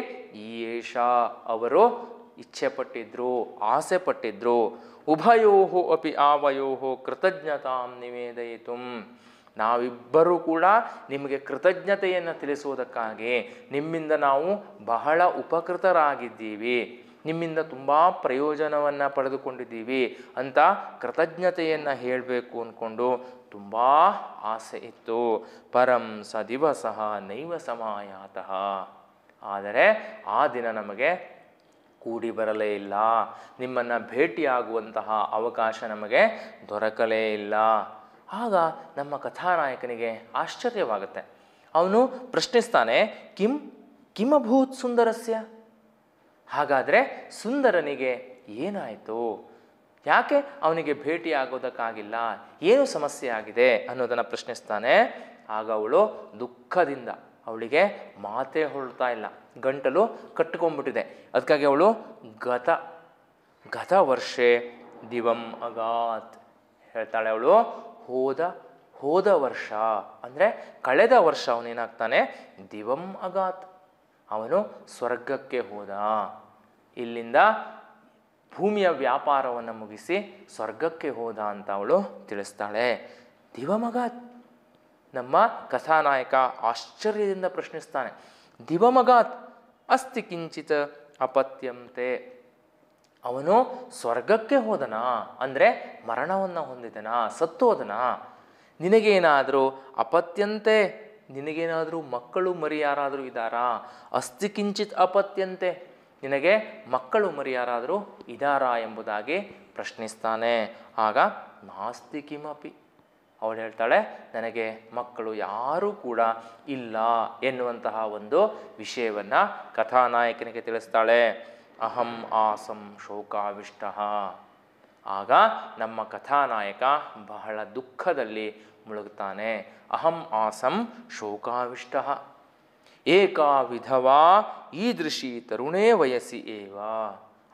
ಈಯೇಷ ಅವರು ಪಟ್ಟಿದ್ರು ಆಸೆ ಪಟ್ಟಿದ್ರು ಉಭಯೋ ಅಪಿ ಆವಯೋ ಕೃತಜ್ಞತಾಂ ನಿವೇದಯಿತು ನಾವಿಬ್ಬರೂ ಕೂಡ ನಿಮಗೆ ಕೃತಜ್ಞತೆಯನ್ನು ತಿಳಿಸುವುದಕ್ಕಾಗಿ ನಿಮ್ಮಿಂದ ನಾವು ಬಹಳ ಉಪಕೃತರಾಗಿದ್ದೀವಿ ನಿಮ್ಮಿಂದ ತುಂಬ ಪ್ರಯೋಜನವನ್ನು ಪಡೆದುಕೊಂಡಿದ್ದೀವಿ ಅಂತ ಕೃತಜ್ಞತೆಯನ್ನು ಹೇಳಬೇಕು ಅಂದ್ಕೊಂಡು ತುಂಬ ಆಸೆ ಇತ್ತು ಪರಂ ಸ ದಿವಸ ನೈವ ಸಮಾಯಾತಃ ಆದರೆ ಆ ದಿನ ನಮಗೆ ಕೂಡಿ ಬರಲೇ ಇಲ್ಲ ನಿಮ್ಮನ್ನು ಭೇಟಿಯಾಗುವಂತಹ ಅವಕಾಶ ನಮಗೆ ದೊರಕಲೇ ಇಲ್ಲ ಆಗ ನಮ್ಮ ಕಥಾನಾಯಕನಿಗೆ ಆಶ್ಚರ್ಯವಾಗುತ್ತೆ ಅವನು ಪ್ರಶ್ನಿಸ್ತಾನೆ ಕಿಂ ಕಿಮಭೂತ್ ಸುಂದರಸ್ಯ ಹಾಗಾದರೆ ಸುಂದರನಿಗೆ ಏನಾಯಿತು ಯಾಕೆ ಅವನಿಗೆ ಭೇಟಿ ಆಗೋದಕ್ಕಾಗಿಲ್ಲ ಏನು ಸಮಸ್ಯೆ ಆಗಿದೆ ಅನ್ನೋದನ್ನು ಪ್ರಶ್ನಿಸ್ತಾನೆ ಆಗ ಅವಳು ದುಃಖದಿಂದ ಅವಳಿಗೆ ಮಾತೇ ಹೊರಡ್ತಾ ಇಲ್ಲ ಗಂಟಲು ಕಟ್ಕೊಂಡ್ಬಿಟ್ಟಿದೆ ಅದಕ್ಕಾಗಿ ಅವಳು ಗತ ಗತ ವರ್ಷೆ ದಿವಂ ಅಗಾತ್ ಹೇಳ್ತಾಳೆ ಅವಳು ಹೋದ ಹೋದ ವರ್ಷ ಅಂದರೆ ಕಳೆದ ವರ್ಷ ಅವನೇನಾಗ್ತಾನೆ ದಿವಂ ಅಗಾತ್ ಅವನು ಸ್ವರ್ಗಕ್ಕೆ ಹೋದ ಇಲ್ಲಿಂದ ಭೂಮಿಯ ವ್ಯಾಪಾರವನ್ನು ಮುಗಿಸಿ ಸ್ವರ್ಗಕ್ಕೆ ಹೋದ ಅಂತ ಅವಳು ತಿಳಿಸ್ತಾಳೆ ದಿವಮಗ ನಮ್ಮ ಕಥಾನಾಯಕ ಆಶ್ಚರ್ಯದಿಂದ ಪ್ರಶ್ನಿಸ್ತಾನೆ ದಿವಮಗಾತ್ ಅಸ್ತಿ ಕಿಂಚಿತ ಅಪತ್ಯಂತೆ ಅವನು ಸ್ವರ್ಗಕ್ಕೆ ಹೋದನಾ ಅಂದರೆ ಮರಣವನ್ನು ಹೊಂದಿದನಾ ಸತ್ತೋದನಾ ನಿನಗೇನಾದರೂ ಅಪತ್ಯಂತೆ ನಿನಗೇನಾದರೂ ಮಕ್ಕಳು ಮರಿ ಯಾರಾದರೂ ಇದ್ದಾರಾ ಅಸ್ತಿ ಕಿಂಚಿತ್ ಅಪತ್ಯಂತೆ ನಿನಗೆ ಮಕ್ಕಳು ಮರಿ ಯಾರಾದರೂ ಇದ್ದಾರಾ ಎಂಬುದಾಗಿ ಪ್ರಶ್ನಿಸ್ತಾನೆ ಆಗ ನಾಸ್ತಿ ಕಿಮಪಿ ಅವಳು ಹೇಳ್ತಾಳೆ ನನಗೆ ಮಕ್ಕಳು ಯಾರೂ ಕೂಡ ಇಲ್ಲ ಎನ್ನುವಂತಹ ಒಂದು ವಿಷಯವನ್ನು ಕಥಾನಾಯಕನಿಗೆ ತಿಳಿಸ್ತಾಳೆ ಅಹಂ ಆಸಂ ಶೋಕಾವಿಷ್ಟ ಆಗ ನಮ್ಮ ಕಥಾನಾಯಕ ಬಹಳ ದುಃಖದಲ್ಲಿ ಮುಳುಗ್ತಾನೆ ಅಹಂ ಆಸಂ ಶೋಕಾವಿಷ್ಟ ಏಕಾ ವಿಧವಾ ಈದೃಶಿ ತರುಣೇ ವಯಸ್ಸಿ ಏವಾ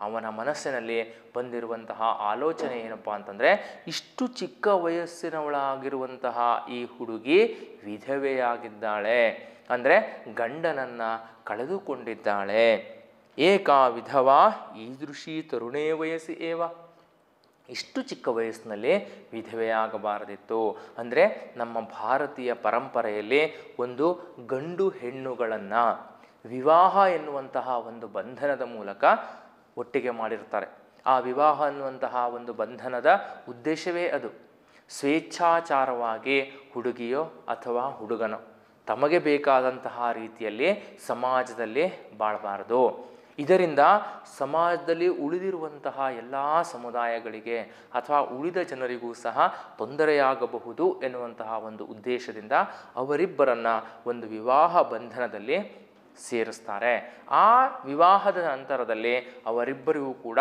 ಅವನ ಮನಸ್ಸಿನಲ್ಲಿ ಬಂದಿರುವಂತಹ ಆಲೋಚನೆ ಏನಪ್ಪ ಅಂತಂದರೆ ಇಷ್ಟು ಚಿಕ್ಕ ವಯಸ್ಸಿನವಳಾಗಿರುವಂತಹ ಈ ಹುಡುಗಿ ವಿಧವೆಯಾಗಿದ್ದಾಳೆ ಅಂದರೆ ಗಂಡನನ್ನು ಕಳೆದುಕೊಂಡಿದ್ದಾಳೆ ಏಕಾ ವಿಧವಾ ಈದೃಶಿ ತರುಣೇ ವಯಸ್ಸಿ ಏವಾ ಇಷ್ಟು ಚಿಕ್ಕ ವಯಸ್ಸಿನಲ್ಲಿ ವಿಧವೆಯಾಗಬಾರದಿತ್ತು ಅಂದರೆ ನಮ್ಮ ಭಾರತೀಯ ಪರಂಪರೆಯಲ್ಲಿ ಒಂದು ಗಂಡು ಹೆಣ್ಣುಗಳನ್ನು ವಿವಾಹ ಎನ್ನುವಂತಹ ಒಂದು ಬಂಧನದ ಮೂಲಕ ಒಟ್ಟಿಗೆ ಮಾಡಿರ್ತಾರೆ ಆ ವಿವಾಹ ಅನ್ನುವಂತಹ ಒಂದು ಬಂಧನದ ಉದ್ದೇಶವೇ ಅದು ಸ್ವೇಚ್ಛಾಚಾರವಾಗಿ ಹುಡುಗಿಯೋ ಅಥವಾ ಹುಡುಗನೋ ತಮಗೆ ಬೇಕಾದಂತಹ ರೀತಿಯಲ್ಲಿ ಸಮಾಜದಲ್ಲಿ ಬಾಳಬಾರದು ಇದರಿಂದ ಸಮಾಜದಲ್ಲಿ ಉಳಿದಿರುವಂತಹ ಎಲ್ಲ ಸಮುದಾಯಗಳಿಗೆ ಅಥವಾ ಉಳಿದ ಜನರಿಗೂ ಸಹ ತೊಂದರೆಯಾಗಬಹುದು ಎನ್ನುವಂತಹ ಒಂದು ಉದ್ದೇಶದಿಂದ ಅವರಿಬ್ಬರನ್ನು ಒಂದು ವಿವಾಹ ಬಂಧನದಲ್ಲಿ ಸೇರಿಸ್ತಾರೆ ಆ ವಿವಾಹದ ನಂತರದಲ್ಲಿ ಅವರಿಬ್ಬರಿಗೂ ಕೂಡ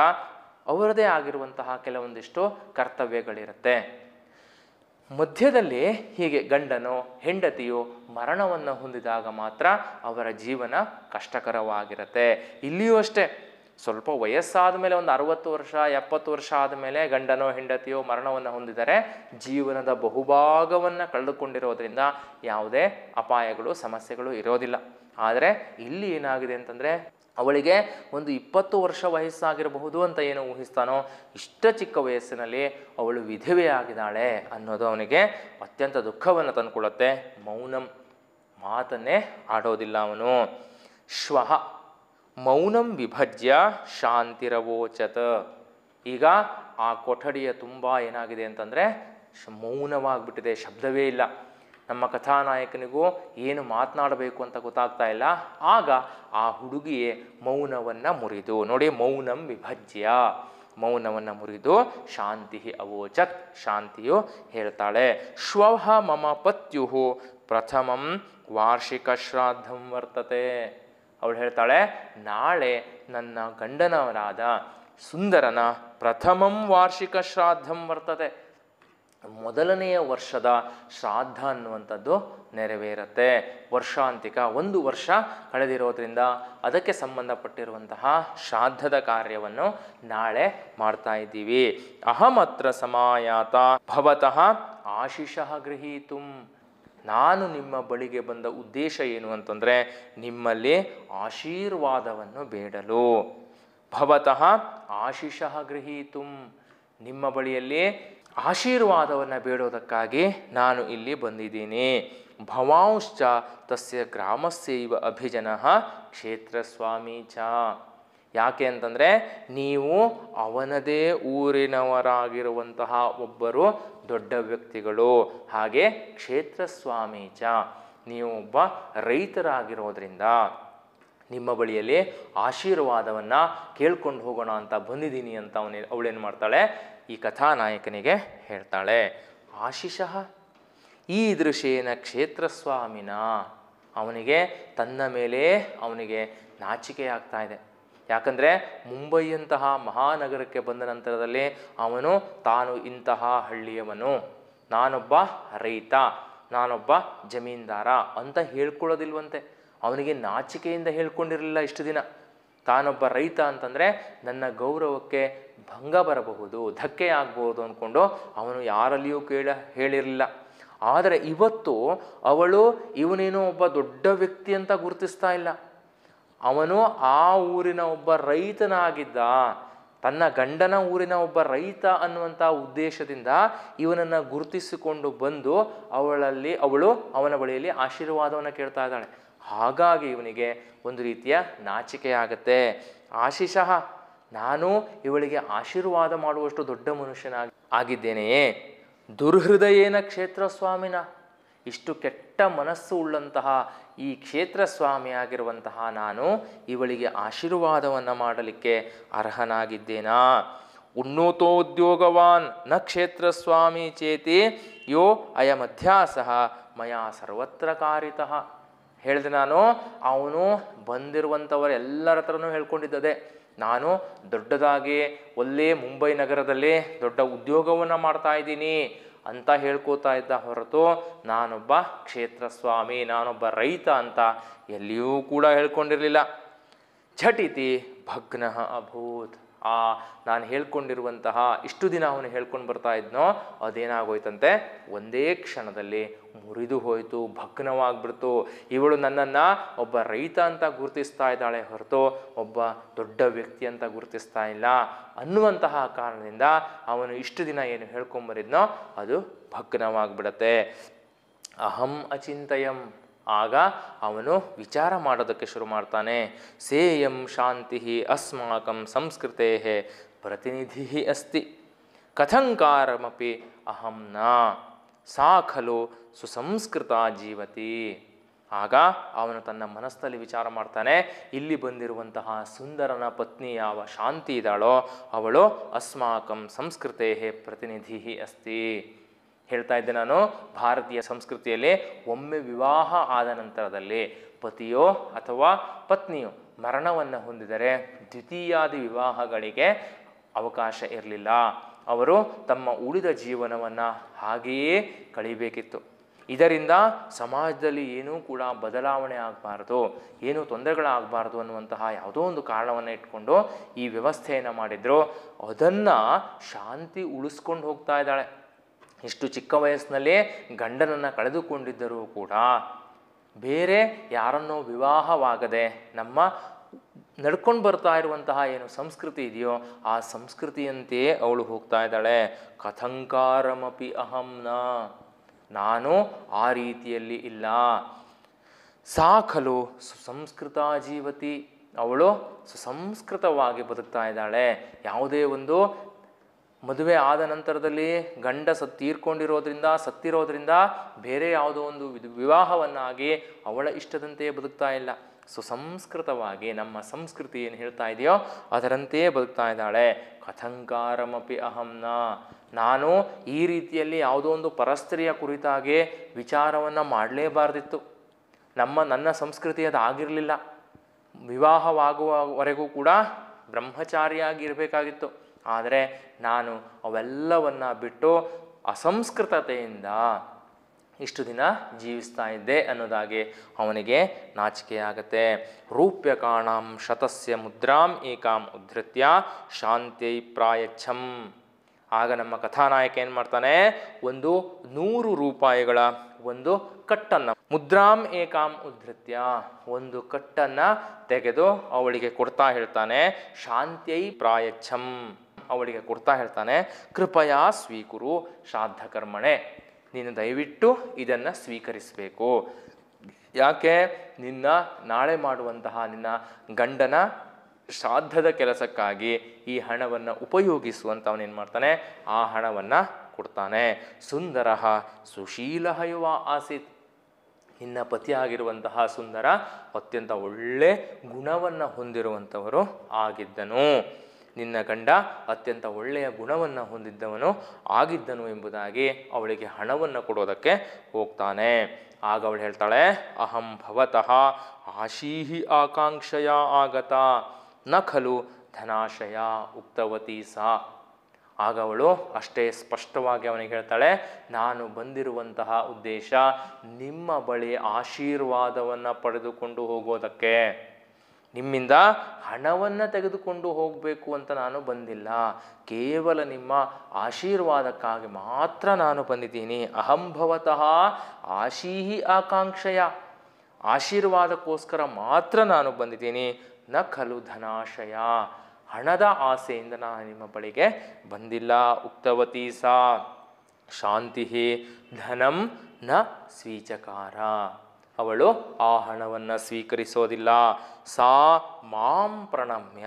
ಅವರದೇ ಆಗಿರುವಂತಹ ಕೆಲವೊಂದಿಷ್ಟು ಕರ್ತವ್ಯಗಳಿರುತ್ತೆ ಮಧ್ಯದಲ್ಲಿ ಹೀಗೆ ಗಂಡನೋ ಹೆಂಡತಿಯೋ ಮರಣವನ್ನು ಹೊಂದಿದಾಗ ಮಾತ್ರ ಅವರ ಜೀವನ ಕಷ್ಟಕರವಾಗಿರುತ್ತೆ ಇಲ್ಲಿಯೂ ಅಷ್ಟೇ ಸ್ವಲ್ಪ ವಯಸ್ಸಾದ ಮೇಲೆ ಒಂದು ಅರವತ್ತು ವರ್ಷ ಎಪ್ಪತ್ತು ವರ್ಷ ಆದಮೇಲೆ ಗಂಡನೋ ಹೆಂಡತಿಯೋ ಮರಣವನ್ನು ಹೊಂದಿದರೆ ಜೀವನದ ಬಹುಭಾಗವನ್ನು ಕಳೆದುಕೊಂಡಿರೋದ್ರಿಂದ ಯಾವುದೇ ಅಪಾಯಗಳು ಸಮಸ್ಯೆಗಳು ಇರೋದಿಲ್ಲ ಆದರೆ ಇಲ್ಲಿ ಏನಾಗಿದೆ ಅಂತಂದರೆ ಅವಳಿಗೆ ಒಂದು ಇಪ್ಪತ್ತು ವರ್ಷ ವಯಸ್ಸಾಗಿರಬಹುದು ಅಂತ ಏನು ಊಹಿಸ್ತಾನೋ ಇಷ್ಟ ಚಿಕ್ಕ ವಯಸ್ಸಿನಲ್ಲಿ ಅವಳು ವಿಧವೆಯಾಗಿದ್ದಾಳೆ ಅನ್ನೋದು ಅವನಿಗೆ ಅತ್ಯಂತ ದುಃಖವನ್ನು ತಂದುಕೊಳ್ಳುತ್ತೆ ಮೌನಂ ಮಾತನ್ನೇ ಆಡೋದಿಲ್ಲ ಅವನು ಶ್ವ ಮೌನಂ ವಿಭಜ್ಯ ಶಾಂತಿರವೋಚತ ಈಗ ಆ ಕೊಠಡಿಯ ತುಂಬ ಏನಾಗಿದೆ ಅಂತಂದರೆ ಮೌನವಾಗಿಬಿಟ್ಟಿದೆ ಶಬ್ದವೇ ಇಲ್ಲ ನಮ್ಮ ಕಥಾನಾಯಕನಿಗೂ ಏನು ಮಾತನಾಡಬೇಕು ಅಂತ ಗೊತ್ತಾಗ್ತಾ ಇಲ್ಲ ಆಗ ಆ ಹುಡುಗಿಯೇ ಮೌನವನ್ನು ಮುರಿದು ನೋಡಿ ಮೌನಂ ವಿಭಜ್ಯ ಮೌನವನ್ನು ಮುರಿದು ಶಾಂತಿ ಅವೋಚತ್ ಶಾಂತಿಯು ಹೇಳ್ತಾಳೆ ಶ್ವಹ ಮಮ ಪತ್ಯು ಪ್ರಥಮಂ ವಾರ್ಷಿಕ ಶ್ರಾದ್ದಂ ವರ್ತತೆ ಅವಳು ಹೇಳ್ತಾಳೆ ನಾಳೆ ನನ್ನ ಗಂಡನವರಾದ ಸುಂದರನ ಪ್ರಥಮಂ ವಾರ್ಷಿಕ ಶ್ರಾದ್ದಂ ವರ್ತತೆ ಮೊದಲನೆಯ ವರ್ಷದ ಶ್ರಾದ್ದ ಅನ್ನುವಂಥದ್ದು ನೆರವೇರುತ್ತೆ ವರ್ಷಾಂತಿಕ ಒಂದು ವರ್ಷ ಕಳೆದಿರೋದ್ರಿಂದ ಅದಕ್ಕೆ ಸಂಬಂಧಪಟ್ಟಿರುವಂತಹ ಶ್ರಾದ್ದದ ಕಾರ್ಯವನ್ನು ನಾಳೆ ಮಾಡ್ತಾ ಇದ್ದೀವಿ ಅಹಮತ್ರ ಸಮಾಯಾತ ಭವತಃ ಆಶಿಷ ಗೃಹೀತು ನಾನು ನಿಮ್ಮ ಬಳಿಗೆ ಬಂದ ಉದ್ದೇಶ ಏನು ಅಂತಂದರೆ ನಿಮ್ಮಲ್ಲಿ ಆಶೀರ್ವಾದವನ್ನು ಬೇಡಲು ಭವತಃ ಆಶಿಷ ಗೃಹೀತು ನಿಮ್ಮ ಬಳಿಯಲ್ಲಿ ಆಶೀರ್ವಾದವನ್ನು ಬೇಡೋದಕ್ಕಾಗಿ ನಾನು ಇಲ್ಲಿ ಬಂದಿದ್ದೀನಿ ಭವಾಂಶ್ಚ ತಸ್ಯ ಗ್ರಾಮಸ್ಯವ ಅಭಿಜನ ಸ್ವಾಮಿ ಚ ಯಾಕೆ ಅಂತಂದರೆ ನೀವು ಅವನದೇ ಊರಿನವರಾಗಿರುವಂತಹ ಒಬ್ಬರು ದೊಡ್ಡ ವ್ಯಕ್ತಿಗಳು ಹಾಗೆ ಸ್ವಾಮಿ ಚ ನೀವು ಒಬ್ಬ ರೈತರಾಗಿರೋದ್ರಿಂದ ನಿಮ್ಮ ಬಳಿಯಲ್ಲಿ ಆಶೀರ್ವಾದವನ್ನು ಕೇಳ್ಕೊಂಡು ಹೋಗೋಣ ಅಂತ ಬಂದಿದ್ದೀನಿ ಅಂತ ಅವನೇ ಅವಳೇನು ಮಾಡ್ತಾಳೆ ಈ ಕಥಾನಾಯಕನಿಗೆ ಹೇಳ್ತಾಳೆ ಆಶಿಷ ಈ ದೃಶ್ಯನ ಕ್ಷೇತ್ರಸ್ವಾಮಿನ ಅವನಿಗೆ ತನ್ನ ಮೇಲೆ ಅವನಿಗೆ ನಾಚಿಕೆ ಆಗ್ತಾ ಇದೆ ಯಾಕಂದರೆ ಮುಂಬೈಯಂತಹ ಮಹಾನಗರಕ್ಕೆ ಬಂದ ನಂತರದಲ್ಲಿ ಅವನು ತಾನು ಇಂತಹ ಹಳ್ಳಿಯವನು ನಾನೊಬ್ಬ ರೈತ ನಾನೊಬ್ಬ ಜಮೀನ್ದಾರ ಅಂತ ಹೇಳ್ಕೊಳ್ಳೋದಿಲ್ವಂತೆ ಅವನಿಗೆ ನಾಚಿಕೆಯಿಂದ ಹೇಳ್ಕೊಂಡಿರಲಿಲ್ಲ ಇಷ್ಟು ದಿನ ತಾನೊಬ್ಬ ರೈತ ಅಂತಂದರೆ ನನ್ನ ಗೌರವಕ್ಕೆ ಭಂಗ ಬರಬಹುದು ಧಕ್ಕೆ ಆಗ್ಬೋದು ಅಂದ್ಕೊಂಡು ಅವನು ಯಾರಲ್ಲಿಯೂ ಕೇಳ ಹೇಳಿರಲಿಲ್ಲ ಆದರೆ ಇವತ್ತು ಅವಳು ಇವನೇನೋ ಒಬ್ಬ ದೊಡ್ಡ ವ್ಯಕ್ತಿ ಅಂತ ಗುರುತಿಸ್ತಾ ಇಲ್ಲ ಅವನು ಆ ಊರಿನ ಒಬ್ಬ ರೈತನಾಗಿದ್ದ ತನ್ನ ಗಂಡನ ಊರಿನ ಒಬ್ಬ ರೈತ ಅನ್ನುವಂಥ ಉದ್ದೇಶದಿಂದ ಇವನನ್ನು ಗುರುತಿಸಿಕೊಂಡು ಬಂದು ಅವಳಲ್ಲಿ ಅವಳು ಅವನ ಬಳಿಯಲ್ಲಿ ಆಶೀರ್ವಾದವನ್ನು ಕೇಳ್ತಾ ಇದ್ದಾಳೆ ಹಾಗಾಗಿ ಇವನಿಗೆ ಒಂದು ರೀತಿಯ ನಾಚಿಕೆಯಾಗತ್ತೆ ಆಶಿಷ ನಾನು ಇವಳಿಗೆ ಆಶೀರ್ವಾದ ಮಾಡುವಷ್ಟು ದೊಡ್ಡ ಮನುಷ್ಯನಾಗಿ ಆಗಿದ್ದೇನೆಯೇ ದುರ್ಹೃದಯೇನ ಕ್ಷೇತ್ರಸ್ವಾಮಿನ ಇಷ್ಟು ಕೆಟ್ಟ ಮನಸ್ಸು ಉಳ್ಳಂತಹ ಈ ಕ್ಷೇತ್ರ ನಾನು ಇವಳಿಗೆ ಆಶೀರ್ವಾದವನ್ನು ಮಾಡಲಿಕ್ಕೆ ಅರ್ಹನಾಗಿದ್ದೇನಾ ಉನ್ನತೋದ್ಯೋಗವಾನ್ ನ ಕ್ಷೇತ್ರಸ್ವಾಮಿ ಚೇತಿ ಯೋ ಅಯಮಧ್ಯಾಸಃ ಮಯಾ ಸರ್ವತ್ರ ಕಾರಿತಃ ಹೇಳಿದೆ ನಾನು ಅವನು ಬಂದಿರುವಂಥವರು ಎಲ್ಲರ ಹತ್ರನೂ ಹೇಳ್ಕೊಂಡಿದ್ದದೆ ನಾನು ದೊಡ್ಡದಾಗಿ ಒಲ್ಲೇ ಮುಂಬೈ ನಗರದಲ್ಲಿ ದೊಡ್ಡ ಉದ್ಯೋಗವನ್ನು ಮಾಡ್ತಾ ಇದ್ದೀನಿ ಅಂತ ಹೇಳ್ಕೋತಾ ಇದ್ದ ಹೊರತು ನಾನೊಬ್ಬ ಕ್ಷೇತ್ರ ಸ್ವಾಮಿ ನಾನೊಬ್ಬ ರೈತ ಅಂತ ಎಲ್ಲಿಯೂ ಕೂಡ ಹೇಳ್ಕೊಂಡಿರಲಿಲ್ಲ ಝಟಿತಿ ಭಗ್ನ ಅಭೂತ್ ಆ ನಾನು ಹೇಳ್ಕೊಂಡಿರುವಂತಹ ಇಷ್ಟು ದಿನ ಅವನು ಹೇಳ್ಕೊಂಡು ಬರ್ತಾ ಇದ್ನೋ ಅದೇನಾಗೋಯ್ತಂತೆ ಒಂದೇ ಕ್ಷಣದಲ್ಲಿ ಮುರಿದು ಹೋಯಿತು ಭಗ್ನವಾಗ್ಬಿಡ್ತು ಇವಳು ನನ್ನನ್ನು ಒಬ್ಬ ರೈತ ಅಂತ ಗುರುತಿಸ್ತಾ ಇದ್ದಾಳೆ ಹೊರತು ಒಬ್ಬ ದೊಡ್ಡ ವ್ಯಕ್ತಿ ಅಂತ ಗುರುತಿಸ್ತಾ ಇಲ್ಲ ಅನ್ನುವಂತಹ ಕಾರಣದಿಂದ ಅವನು ಇಷ್ಟು ದಿನ ಏನು ಹೇಳ್ಕೊಂಬರಿದ್ನೋ ಅದು ಭಗ್ನವಾಗ್ಬಿಡತ್ತೆ ಅಹಂ ಅಚಿಂತಯಂ ಆಗ ಅವನು ವಿಚಾರ ಮಾಡೋದಕ್ಕೆ ಶುರು ಮಾಡ್ತಾನೆ ಸೇಯಂ ಶಾಂತಿ ಅಸ್ಮಾಕಂ ಸಂಸ್ಕೃತೆ ಪ್ರತಿನಿಧಿ ಅಸ್ತಿ ಕಥಂಕಾರಮಿ ಅಹಂ ನ ಸಾ ಖಲು ಸುಸಂಸ್ಕೃತ ಜೀವತಿ ಆಗ ಅವನು ತನ್ನ ಮನಸ್ಸಲ್ಲಿ ವಿಚಾರ ಮಾಡ್ತಾನೆ ಇಲ್ಲಿ ಬಂದಿರುವಂತಹ ಸುಂದರನ ಪತ್ನಿ ಯಾವ ಶಾಂತಿ ಇದ್ದಾಳೋ ಅವಳು ಅಸ್ಮಾಕಂ ಸಂಸ್ಕೃತೆ ಪ್ರತಿನಿಧಿ ಅಸ್ತಿ ಹೇಳ್ತಾ ಇದ್ದೆ ನಾನು ಭಾರತೀಯ ಸಂಸ್ಕೃತಿಯಲ್ಲಿ ಒಮ್ಮೆ ವಿವಾಹ ಆದ ನಂತರದಲ್ಲಿ ಪತಿಯೋ ಅಥವಾ ಪತ್ನಿಯೋ ಮರಣವನ್ನು ಹೊಂದಿದರೆ ದ್ವಿತೀಯಾದಿ ವಿವಾಹಗಳಿಗೆ ಅವಕಾಶ ಇರಲಿಲ್ಲ ಅವರು ತಮ್ಮ ಉಳಿದ ಜೀವನವನ್ನು ಹಾಗೆಯೇ ಕಳಿಬೇಕಿತ್ತು ಇದರಿಂದ ಸಮಾಜದಲ್ಲಿ ಏನೂ ಕೂಡ ಬದಲಾವಣೆ ಆಗಬಾರ್ದು ಏನೂ ತೊಂದರೆಗಳಾಗಬಾರ್ದು ಅನ್ನುವಂತಹ ಯಾವುದೋ ಒಂದು ಕಾರಣವನ್ನು ಇಟ್ಕೊಂಡು ಈ ವ್ಯವಸ್ಥೆಯನ್ನು ಮಾಡಿದ್ರು ಅದನ್ನು ಶಾಂತಿ ಉಳಿಸ್ಕೊಂಡು ಹೋಗ್ತಾ ಇದ್ದಾಳೆ ಇಷ್ಟು ಚಿಕ್ಕ ವಯಸ್ಸಿನಲ್ಲೇ ಗಂಡನನ್ನು ಕಳೆದುಕೊಂಡಿದ್ದರೂ ಕೂಡ ಬೇರೆ ಯಾರನ್ನೋ ವಿವಾಹವಾಗದೆ ನಮ್ಮ ನಡ್ಕೊಂಡು ಬರ್ತಾ ಇರುವಂತಹ ಏನು ಸಂಸ್ಕೃತಿ ಇದೆಯೋ ಆ ಸಂಸ್ಕೃತಿಯಂತೆಯೇ ಅವಳು ಹೋಗ್ತಾ ಇದ್ದಾಳೆ ಕಥಂಕಾರಮಪಿ ಅಹಂನ ನಾನು ಆ ರೀತಿಯಲ್ಲಿ ಇಲ್ಲ ಸಾಕಲು ಸುಸಂಸ್ಕೃತ ಜೀವತಿ ಅವಳು ಸುಸಂಸ್ಕೃತವಾಗಿ ಬದುಕ್ತಾ ಇದ್ದಾಳೆ ಯಾವುದೇ ಒಂದು ಮದುವೆ ಆದ ನಂತರದಲ್ಲಿ ಗಂಡ ಸತ್ ತೀರ್ಕೊಂಡಿರೋದ್ರಿಂದ ಸತ್ತಿರೋದ್ರಿಂದ ಬೇರೆ ಯಾವುದೋ ಒಂದು ವಿವಾಹವನ್ನಾಗಿ ಅವಳ ಇಷ್ಟದಂತೆಯೇ ಬದುಕ್ತಾ ಇಲ್ಲ ಸುಸಂಸ್ಕೃತವಾಗಿ ನಮ್ಮ ಸಂಸ್ಕೃತಿ ಏನು ಹೇಳ್ತಾ ಇದೆಯೋ ಅದರಂತೆಯೇ ಬದುಕ್ತಾ ಇದ್ದಾಳೆ ಕಥಂಕಾರಮಪಿ ಅಹಂನ ನಾನು ಈ ರೀತಿಯಲ್ಲಿ ಯಾವುದೋ ಒಂದು ಪರಸ್ತ್ರೀಯ ಕುರಿತಾಗಿ ವಿಚಾರವನ್ನು ಮಾಡಲೇಬಾರ್ದಿತ್ತು ನಮ್ಮ ನನ್ನ ಸಂಸ್ಕೃತಿ ಆಗಿರಲಿಲ್ಲ ವಿವಾಹವಾಗುವವರೆಗೂ ಕೂಡ ಬ್ರಹ್ಮಚಾರಿಯಾಗಿರಬೇಕಾಗಿತ್ತು ಆದರೆ ನಾನು ಅವೆಲ್ಲವನ್ನು ಬಿಟ್ಟು ಅಸಂಸ್ಕೃತತೆಯಿಂದ ಇಷ್ಟು ದಿನ ಜೀವಿಸ್ತಾ ಇದ್ದೆ ಅನ್ನೋದಾಗಿ ಅವನಿಗೆ ನಾಚಿಕೆಯಾಗತ್ತೆ ರೂಪ್ಯಕಾಣಂ ಶತಸ್ಯ ಮುದ್ರಾಂ ಏಕಾಂ ಉದ್ಧತ್ಯ ಶಾಂತಿ ಪ್ರಾಯಚ್ಛಂ ಆಗ ನಮ್ಮ ಕಥಾನಾಯಕ ಏನು ಮಾಡ್ತಾನೆ ಒಂದು ನೂರು ರೂಪಾಯಿಗಳ ಒಂದು ಕಟ್ಟನ್ನು ಮುದ್ರಾಂ ಏಕಾಂ ಉದ್ಧತ್ಯ ಒಂದು ಕಟ್ಟನ್ನು ತೆಗೆದು ಅವಳಿಗೆ ಕೊಡ್ತಾ ಹೇಳ್ತಾನೆ ಶಾಂತಿಯೈ ಪ್ರಾಯಚ್ಛಂ ಅವಳಿಗೆ ಕೊಡ್ತಾ ಹೇಳ್ತಾನೆ ಕೃಪಯಾ ಸ್ವೀಕುರು ಶ್ರಾದ್ದಕರ್ಮಣೆ ನೀನು ದಯವಿಟ್ಟು ಇದನ್ನು ಸ್ವೀಕರಿಸಬೇಕು ಯಾಕೆ ನಿನ್ನ ನಾಳೆ ಮಾಡುವಂತಹ ನಿನ್ನ ಗಂಡನ ಶ್ರಾದ್ದದ ಕೆಲಸಕ್ಕಾಗಿ ಈ ಹಣವನ್ನು ಉಪಯೋಗಿಸುವಂತ ಅವನೇನು ಮಾಡ್ತಾನೆ ಆ ಹಣವನ್ನು ಕೊಡ್ತಾನೆ ಸುಂದರ ಸುಶೀಲ ಯುವ ಆಸಿತ್ ನಿನ್ನ ಪತಿಯಾಗಿರುವಂತಹ ಸುಂದರ ಅತ್ಯಂತ ಒಳ್ಳೆ ಗುಣವನ್ನು ಹೊಂದಿರುವಂಥವರು ಆಗಿದ್ದನು ನಿನ್ನ ಗಂಡ ಅತ್ಯಂತ ಒಳ್ಳೆಯ ಗುಣವನ್ನು ಹೊಂದಿದ್ದವನು ಆಗಿದ್ದನು ಎಂಬುದಾಗಿ ಅವಳಿಗೆ ಹಣವನ್ನು ಕೊಡೋದಕ್ಕೆ ಹೋಗ್ತಾನೆ ಆಗ ಅವಳು ಹೇಳ್ತಾಳೆ ಅಹಂ ಭವತಃ ಆಶೀಹಿ ಆಕಾಂಕ್ಷೆಯ ಆಗತ ನ ಖಲು ಧನಾಶಯ ಉಕ್ತವತಿ ಸಾ ಆಗ ಅವಳು ಅಷ್ಟೇ ಸ್ಪಷ್ಟವಾಗಿ ಅವನಿಗೆ ಹೇಳ್ತಾಳೆ ನಾನು ಬಂದಿರುವಂತಹ ಉದ್ದೇಶ ನಿಮ್ಮ ಬಳಿ ಆಶೀರ್ವಾದವನ್ನು ಪಡೆದುಕೊಂಡು ಹೋಗೋದಕ್ಕೆ ನಿಮ್ಮಿಂದ ಹಣವನ್ನು ತೆಗೆದುಕೊಂಡು ಹೋಗಬೇಕು ಅಂತ ನಾನು ಬಂದಿಲ್ಲ ಕೇವಲ ನಿಮ್ಮ ಆಶೀರ್ವಾದಕ್ಕಾಗಿ ಮಾತ್ರ ನಾನು ಬಂದಿದ್ದೀನಿ ಅಹಂಭವತಃ ಆಶೀಹಿ ಆಕಾಂಕ್ಷೆಯ ಆಶೀರ್ವಾದಕ್ಕೋಸ್ಕರ ಮಾತ್ರ ನಾನು ಬಂದಿದ್ದೀನಿ ನ ಖಲು ಧನಾಶಯ ಹಣದ ಆಸೆಯಿಂದ ನಾನು ನಿಮ್ಮ ಬಳಿಗೆ ಬಂದಿಲ್ಲ ಉಕ್ತವತಿ ಸಾ ಶಾಂತಿ ಧನಂ ನ ಸ್ವೀಚಕಾರ ಅವಳು ಆ ಹಣವನ್ನು ಸ್ವೀಕರಿಸೋದಿಲ್ಲ ಸಾ ಮಾಂ ಪ್ರಣಮ್ಯ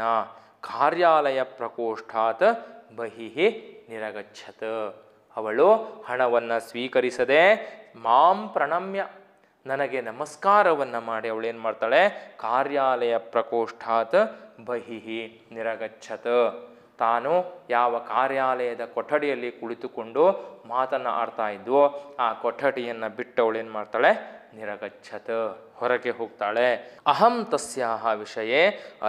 ಕಾರ್ಯಾಲಯ ಪ್ರಕೋಷ್ಠಾತ್ ಬಹಿಹಿ ನಿರಗಚ್ಚತ್ ಅವಳು ಹಣವನ್ನು ಸ್ವೀಕರಿಸದೆ ಮಾಂ ಪ್ರಣಮ್ಯ ನನಗೆ ನಮಸ್ಕಾರವನ್ನು ಮಾಡಿ ಅವಳು ಏನು ಮಾಡ್ತಾಳೆ ಕಾರ್ಯಾಲಯ ಪ್ರಕೋಷ್ಠಾತ್ ಬಹಿಹಿ ನಿರಗಚ್ಚತ್ ತಾನು ಯಾವ ಕಾರ್ಯಾಲಯದ ಕೊಠಡಿಯಲ್ಲಿ ಕುಳಿತುಕೊಂಡು ಮಾತನ್ನು ಆಡ್ತಾ ಇದ್ವೋ ಆ ಕೊಠಡಿಯನ್ನು ಬಿಟ್ಟು ಅವಳು ಏನು ಮಾಡ್ತಾಳೆ ನಿರಗಚ್ಚತ್ ಹೊರಗೆ ಹೋಗ್ತಾಳೆ ಅಹಂ ತಸ್ಯಾಹ ವಿಷಯ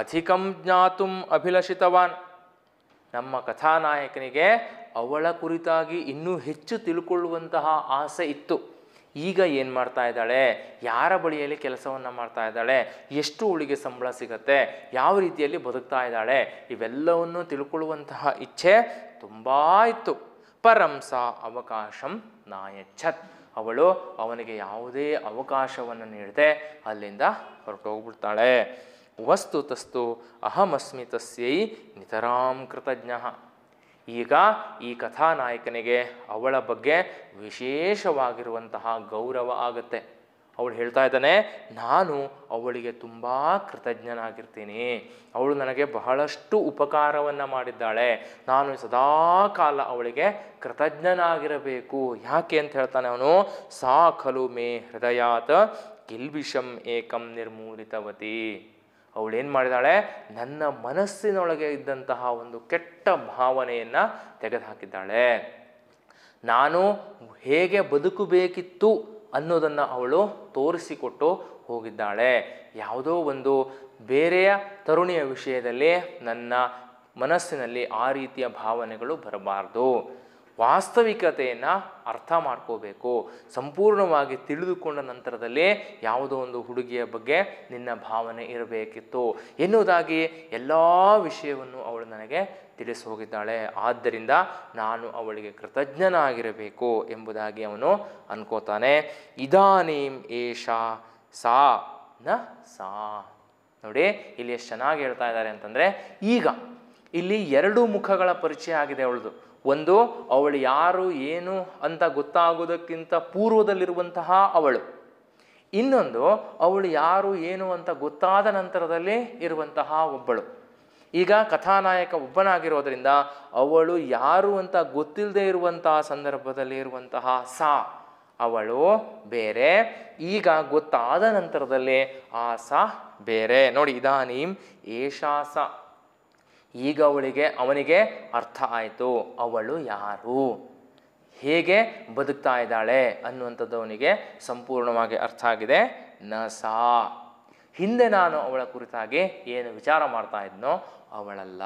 ಅಧಿಕಂ ಜ್ಞಾತುಂ ಅಭಿಲಷಿತವಾನ್ ನಮ್ಮ ಕಥಾನಾಯಕನಿಗೆ ಅವಳ ಕುರಿತಾಗಿ ಇನ್ನೂ ಹೆಚ್ಚು ತಿಳ್ಕೊಳ್ಳುವಂತಹ ಆಸೆ ಇತ್ತು ಈಗ ಏನು ಮಾಡ್ತಾ ಇದ್ದಾಳೆ ಯಾರ ಬಳಿಯಲ್ಲಿ ಕೆಲಸವನ್ನು ಮಾಡ್ತಾ ಇದ್ದಾಳೆ ಎಷ್ಟು ಉಳಿಗೆ ಸಂಬಳ ಸಿಗತ್ತೆ ಯಾವ ರೀತಿಯಲ್ಲಿ ಬದುಕ್ತಾ ಇದ್ದಾಳೆ ಇವೆಲ್ಲವನ್ನು ತಿಳ್ಕೊಳ್ಳುವಂತಹ ಇಚ್ಛೆ ತುಂಬ ಇತ್ತು ಪರಂಸ ಅವಕಾಶಂ ನಾಯಚ್ಛತ್ ಅವಳು ಅವನಿಗೆ ಯಾವುದೇ ಅವಕಾಶವನ್ನು ನೀಡದೆ ಅಲ್ಲಿಂದ ಹೊರಟೋಗ್ಬಿಡ್ತಾಳೆ ವಸ್ತು ತಸ್ತು ಅಹಮಸ್ಮಿತಸ್ಯೈ ತಸ್ಯೈ ನಿತರಾಂ ಕೃತಜ್ಞ ಈಗ ಈ ಕಥಾನಾಯಕನಿಗೆ ಅವಳ ಬಗ್ಗೆ ವಿಶೇಷವಾಗಿರುವಂತಹ ಗೌರವ ಆಗುತ್ತೆ ಅವಳು ಹೇಳ್ತಾ ಇದ್ದಾನೆ ನಾನು ಅವಳಿಗೆ ತುಂಬ ಕೃತಜ್ಞನಾಗಿರ್ತೀನಿ ಅವಳು ನನಗೆ ಬಹಳಷ್ಟು ಉಪಕಾರವನ್ನು ಮಾಡಿದ್ದಾಳೆ ನಾನು ಸದಾ ಕಾಲ ಅವಳಿಗೆ ಕೃತಜ್ಞನಾಗಿರಬೇಕು ಯಾಕೆ ಅಂತ ಹೇಳ್ತಾನೆ ಅವನು ಸಾ ಮೇ ಹೃದಯಾತ ಕಿಲ್ಬಿಷಂ ಏಕಂ ನಿರ್ಮೂಲಿತವತಿ ಅವಳೇನು ಮಾಡಿದಾಳೆ ನನ್ನ ಮನಸ್ಸಿನೊಳಗೆ ಇದ್ದಂತಹ ಒಂದು ಕೆಟ್ಟ ಭಾವನೆಯನ್ನು ತೆಗೆದುಹಾಕಿದ್ದಾಳೆ ನಾನು ಹೇಗೆ ಬದುಕಬೇಕಿತ್ತು ಅನ್ನೋದನ್ನು ಅವಳು ತೋರಿಸಿಕೊಟ್ಟು ಹೋಗಿದ್ದಾಳೆ ಯಾವುದೋ ಒಂದು ಬೇರೆಯ ತರುಣಿಯ ವಿಷಯದಲ್ಲಿ ನನ್ನ ಮನಸ್ಸಿನಲ್ಲಿ ಆ ರೀತಿಯ ಭಾವನೆಗಳು ಬರಬಾರ್ದು ವಾಸ್ತವಿಕತೆಯನ್ನು ಅರ್ಥ ಮಾಡ್ಕೋಬೇಕು ಸಂಪೂರ್ಣವಾಗಿ ತಿಳಿದುಕೊಂಡ ನಂತರದಲ್ಲಿ ಯಾವುದೋ ಒಂದು ಹುಡುಗಿಯ ಬಗ್ಗೆ ನಿನ್ನ ಭಾವನೆ ಇರಬೇಕಿತ್ತು ಎನ್ನುವುದಾಗಿ ಎಲ್ಲ ವಿಷಯವನ್ನು ಅವಳು ನನಗೆ ತಿಳಿಸಿ ಹೋಗಿದ್ದಾಳೆ ಆದ್ದರಿಂದ ನಾನು ಅವಳಿಗೆ ಕೃತಜ್ಞನಾಗಿರಬೇಕು ಎಂಬುದಾಗಿ ಅವನು ಅನ್ಕೋತಾನೆ ಇದಾನೀಂ ಏಷಾ ಸಾ ನ ಸಾ ನೋಡಿ ಇಲ್ಲಿ ಎಷ್ಟು ಚೆನ್ನಾಗಿ ಹೇಳ್ತಾ ಇದ್ದಾರೆ ಅಂತಂದರೆ ಈಗ ಇಲ್ಲಿ ಎರಡು ಮುಖಗಳ ಪರಿಚಯ ಆಗಿದೆ ಅವಳದು ಒಂದು ಅವಳು ಯಾರು ಏನು ಅಂತ ಗೊತ್ತಾಗೋದಕ್ಕಿಂತ ಪೂರ್ವದಲ್ಲಿರುವಂತಹ ಅವಳು ಇನ್ನೊಂದು ಅವಳು ಯಾರು ಏನು ಅಂತ ಗೊತ್ತಾದ ನಂತರದಲ್ಲಿ ಇರುವಂತಹ ಒಬ್ಬಳು ಈಗ ಕಥಾನಾಯಕ ಒಬ್ಬನಾಗಿರೋದ್ರಿಂದ ಅವಳು ಯಾರು ಅಂತ ಗೊತ್ತಿಲ್ಲದೆ ಇರುವಂತಹ ಸಂದರ್ಭದಲ್ಲಿ ಇರುವಂತಹ ಸಾ ಅವಳು ಬೇರೆ ಈಗ ಗೊತ್ತಾದ ನಂತರದಲ್ಲಿ ಆ ಸ ಬೇರೆ ನೋಡಿ ಇದಾನೀಂ ಏಷಾ ಸ ಈಗ ಅವಳಿಗೆ ಅವನಿಗೆ ಅರ್ಥ ಆಯಿತು ಅವಳು ಯಾರು ಹೇಗೆ ಬದುಕ್ತಾ ಇದ್ದಾಳೆ ಅನ್ನುವಂಥದ್ದು ಅವನಿಗೆ ಸಂಪೂರ್ಣವಾಗಿ ಅರ್ಥ ಆಗಿದೆ ನ ಸಾ ಹಿಂದೆ ನಾನು ಅವಳ ಕುರಿತಾಗಿ ಏನು ವಿಚಾರ ಮಾಡ್ತಾ ಇದ್ನೋ ಅವಳಲ್ಲ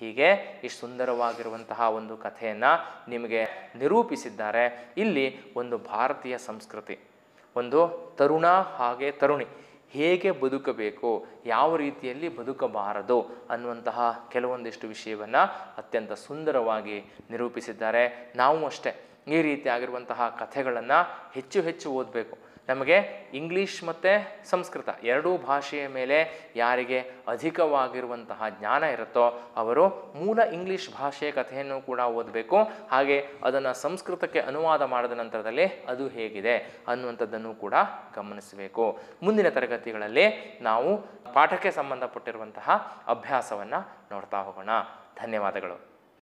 ಹೀಗೆ ಇಷ್ಟು ಸುಂದರವಾಗಿರುವಂತಹ ಒಂದು ಕಥೆಯನ್ನು ನಿಮಗೆ ನಿರೂಪಿಸಿದ್ದಾರೆ ಇಲ್ಲಿ ಒಂದು ಭಾರತೀಯ ಸಂಸ್ಕೃತಿ ಒಂದು ತರುಣ ಹಾಗೆ ತರುಣಿ ಹೇಗೆ ಬದುಕಬೇಕು ಯಾವ ರೀತಿಯಲ್ಲಿ ಬದುಕಬಾರದು ಅನ್ನುವಂತಹ ಕೆಲವೊಂದಿಷ್ಟು ವಿಷಯವನ್ನು ಅತ್ಯಂತ ಸುಂದರವಾಗಿ ನಿರೂಪಿಸಿದ್ದಾರೆ ನಾವು ಅಷ್ಟೇ ಈ ರೀತಿಯಾಗಿರುವಂತಹ ಕಥೆಗಳನ್ನು ಹೆಚ್ಚು ಹೆಚ್ಚು ಓದಬೇಕು ನಮಗೆ ಇಂಗ್ಲೀಷ್ ಮತ್ತು ಸಂಸ್ಕೃತ ಎರಡೂ ಭಾಷೆಯ ಮೇಲೆ ಯಾರಿಗೆ ಅಧಿಕವಾಗಿರುವಂತಹ ಜ್ಞಾನ ಇರುತ್ತೋ ಅವರು ಮೂಲ ಇಂಗ್ಲೀಷ್ ಭಾಷೆಯ ಕಥೆಯನ್ನು ಕೂಡ ಓದಬೇಕು ಹಾಗೆ ಅದನ್ನು ಸಂಸ್ಕೃತಕ್ಕೆ ಅನುವಾದ ಮಾಡಿದ ನಂತರದಲ್ಲಿ ಅದು ಹೇಗಿದೆ ಅನ್ನುವಂಥದ್ದನ್ನು ಕೂಡ ಗಮನಿಸಬೇಕು ಮುಂದಿನ ತರಗತಿಗಳಲ್ಲಿ ನಾವು ಪಾಠಕ್ಕೆ ಸಂಬಂಧಪಟ್ಟಿರುವಂತಹ ಅಭ್ಯಾಸವನ್ನು ನೋಡ್ತಾ ಹೋಗೋಣ ಧನ್ಯವಾದಗಳು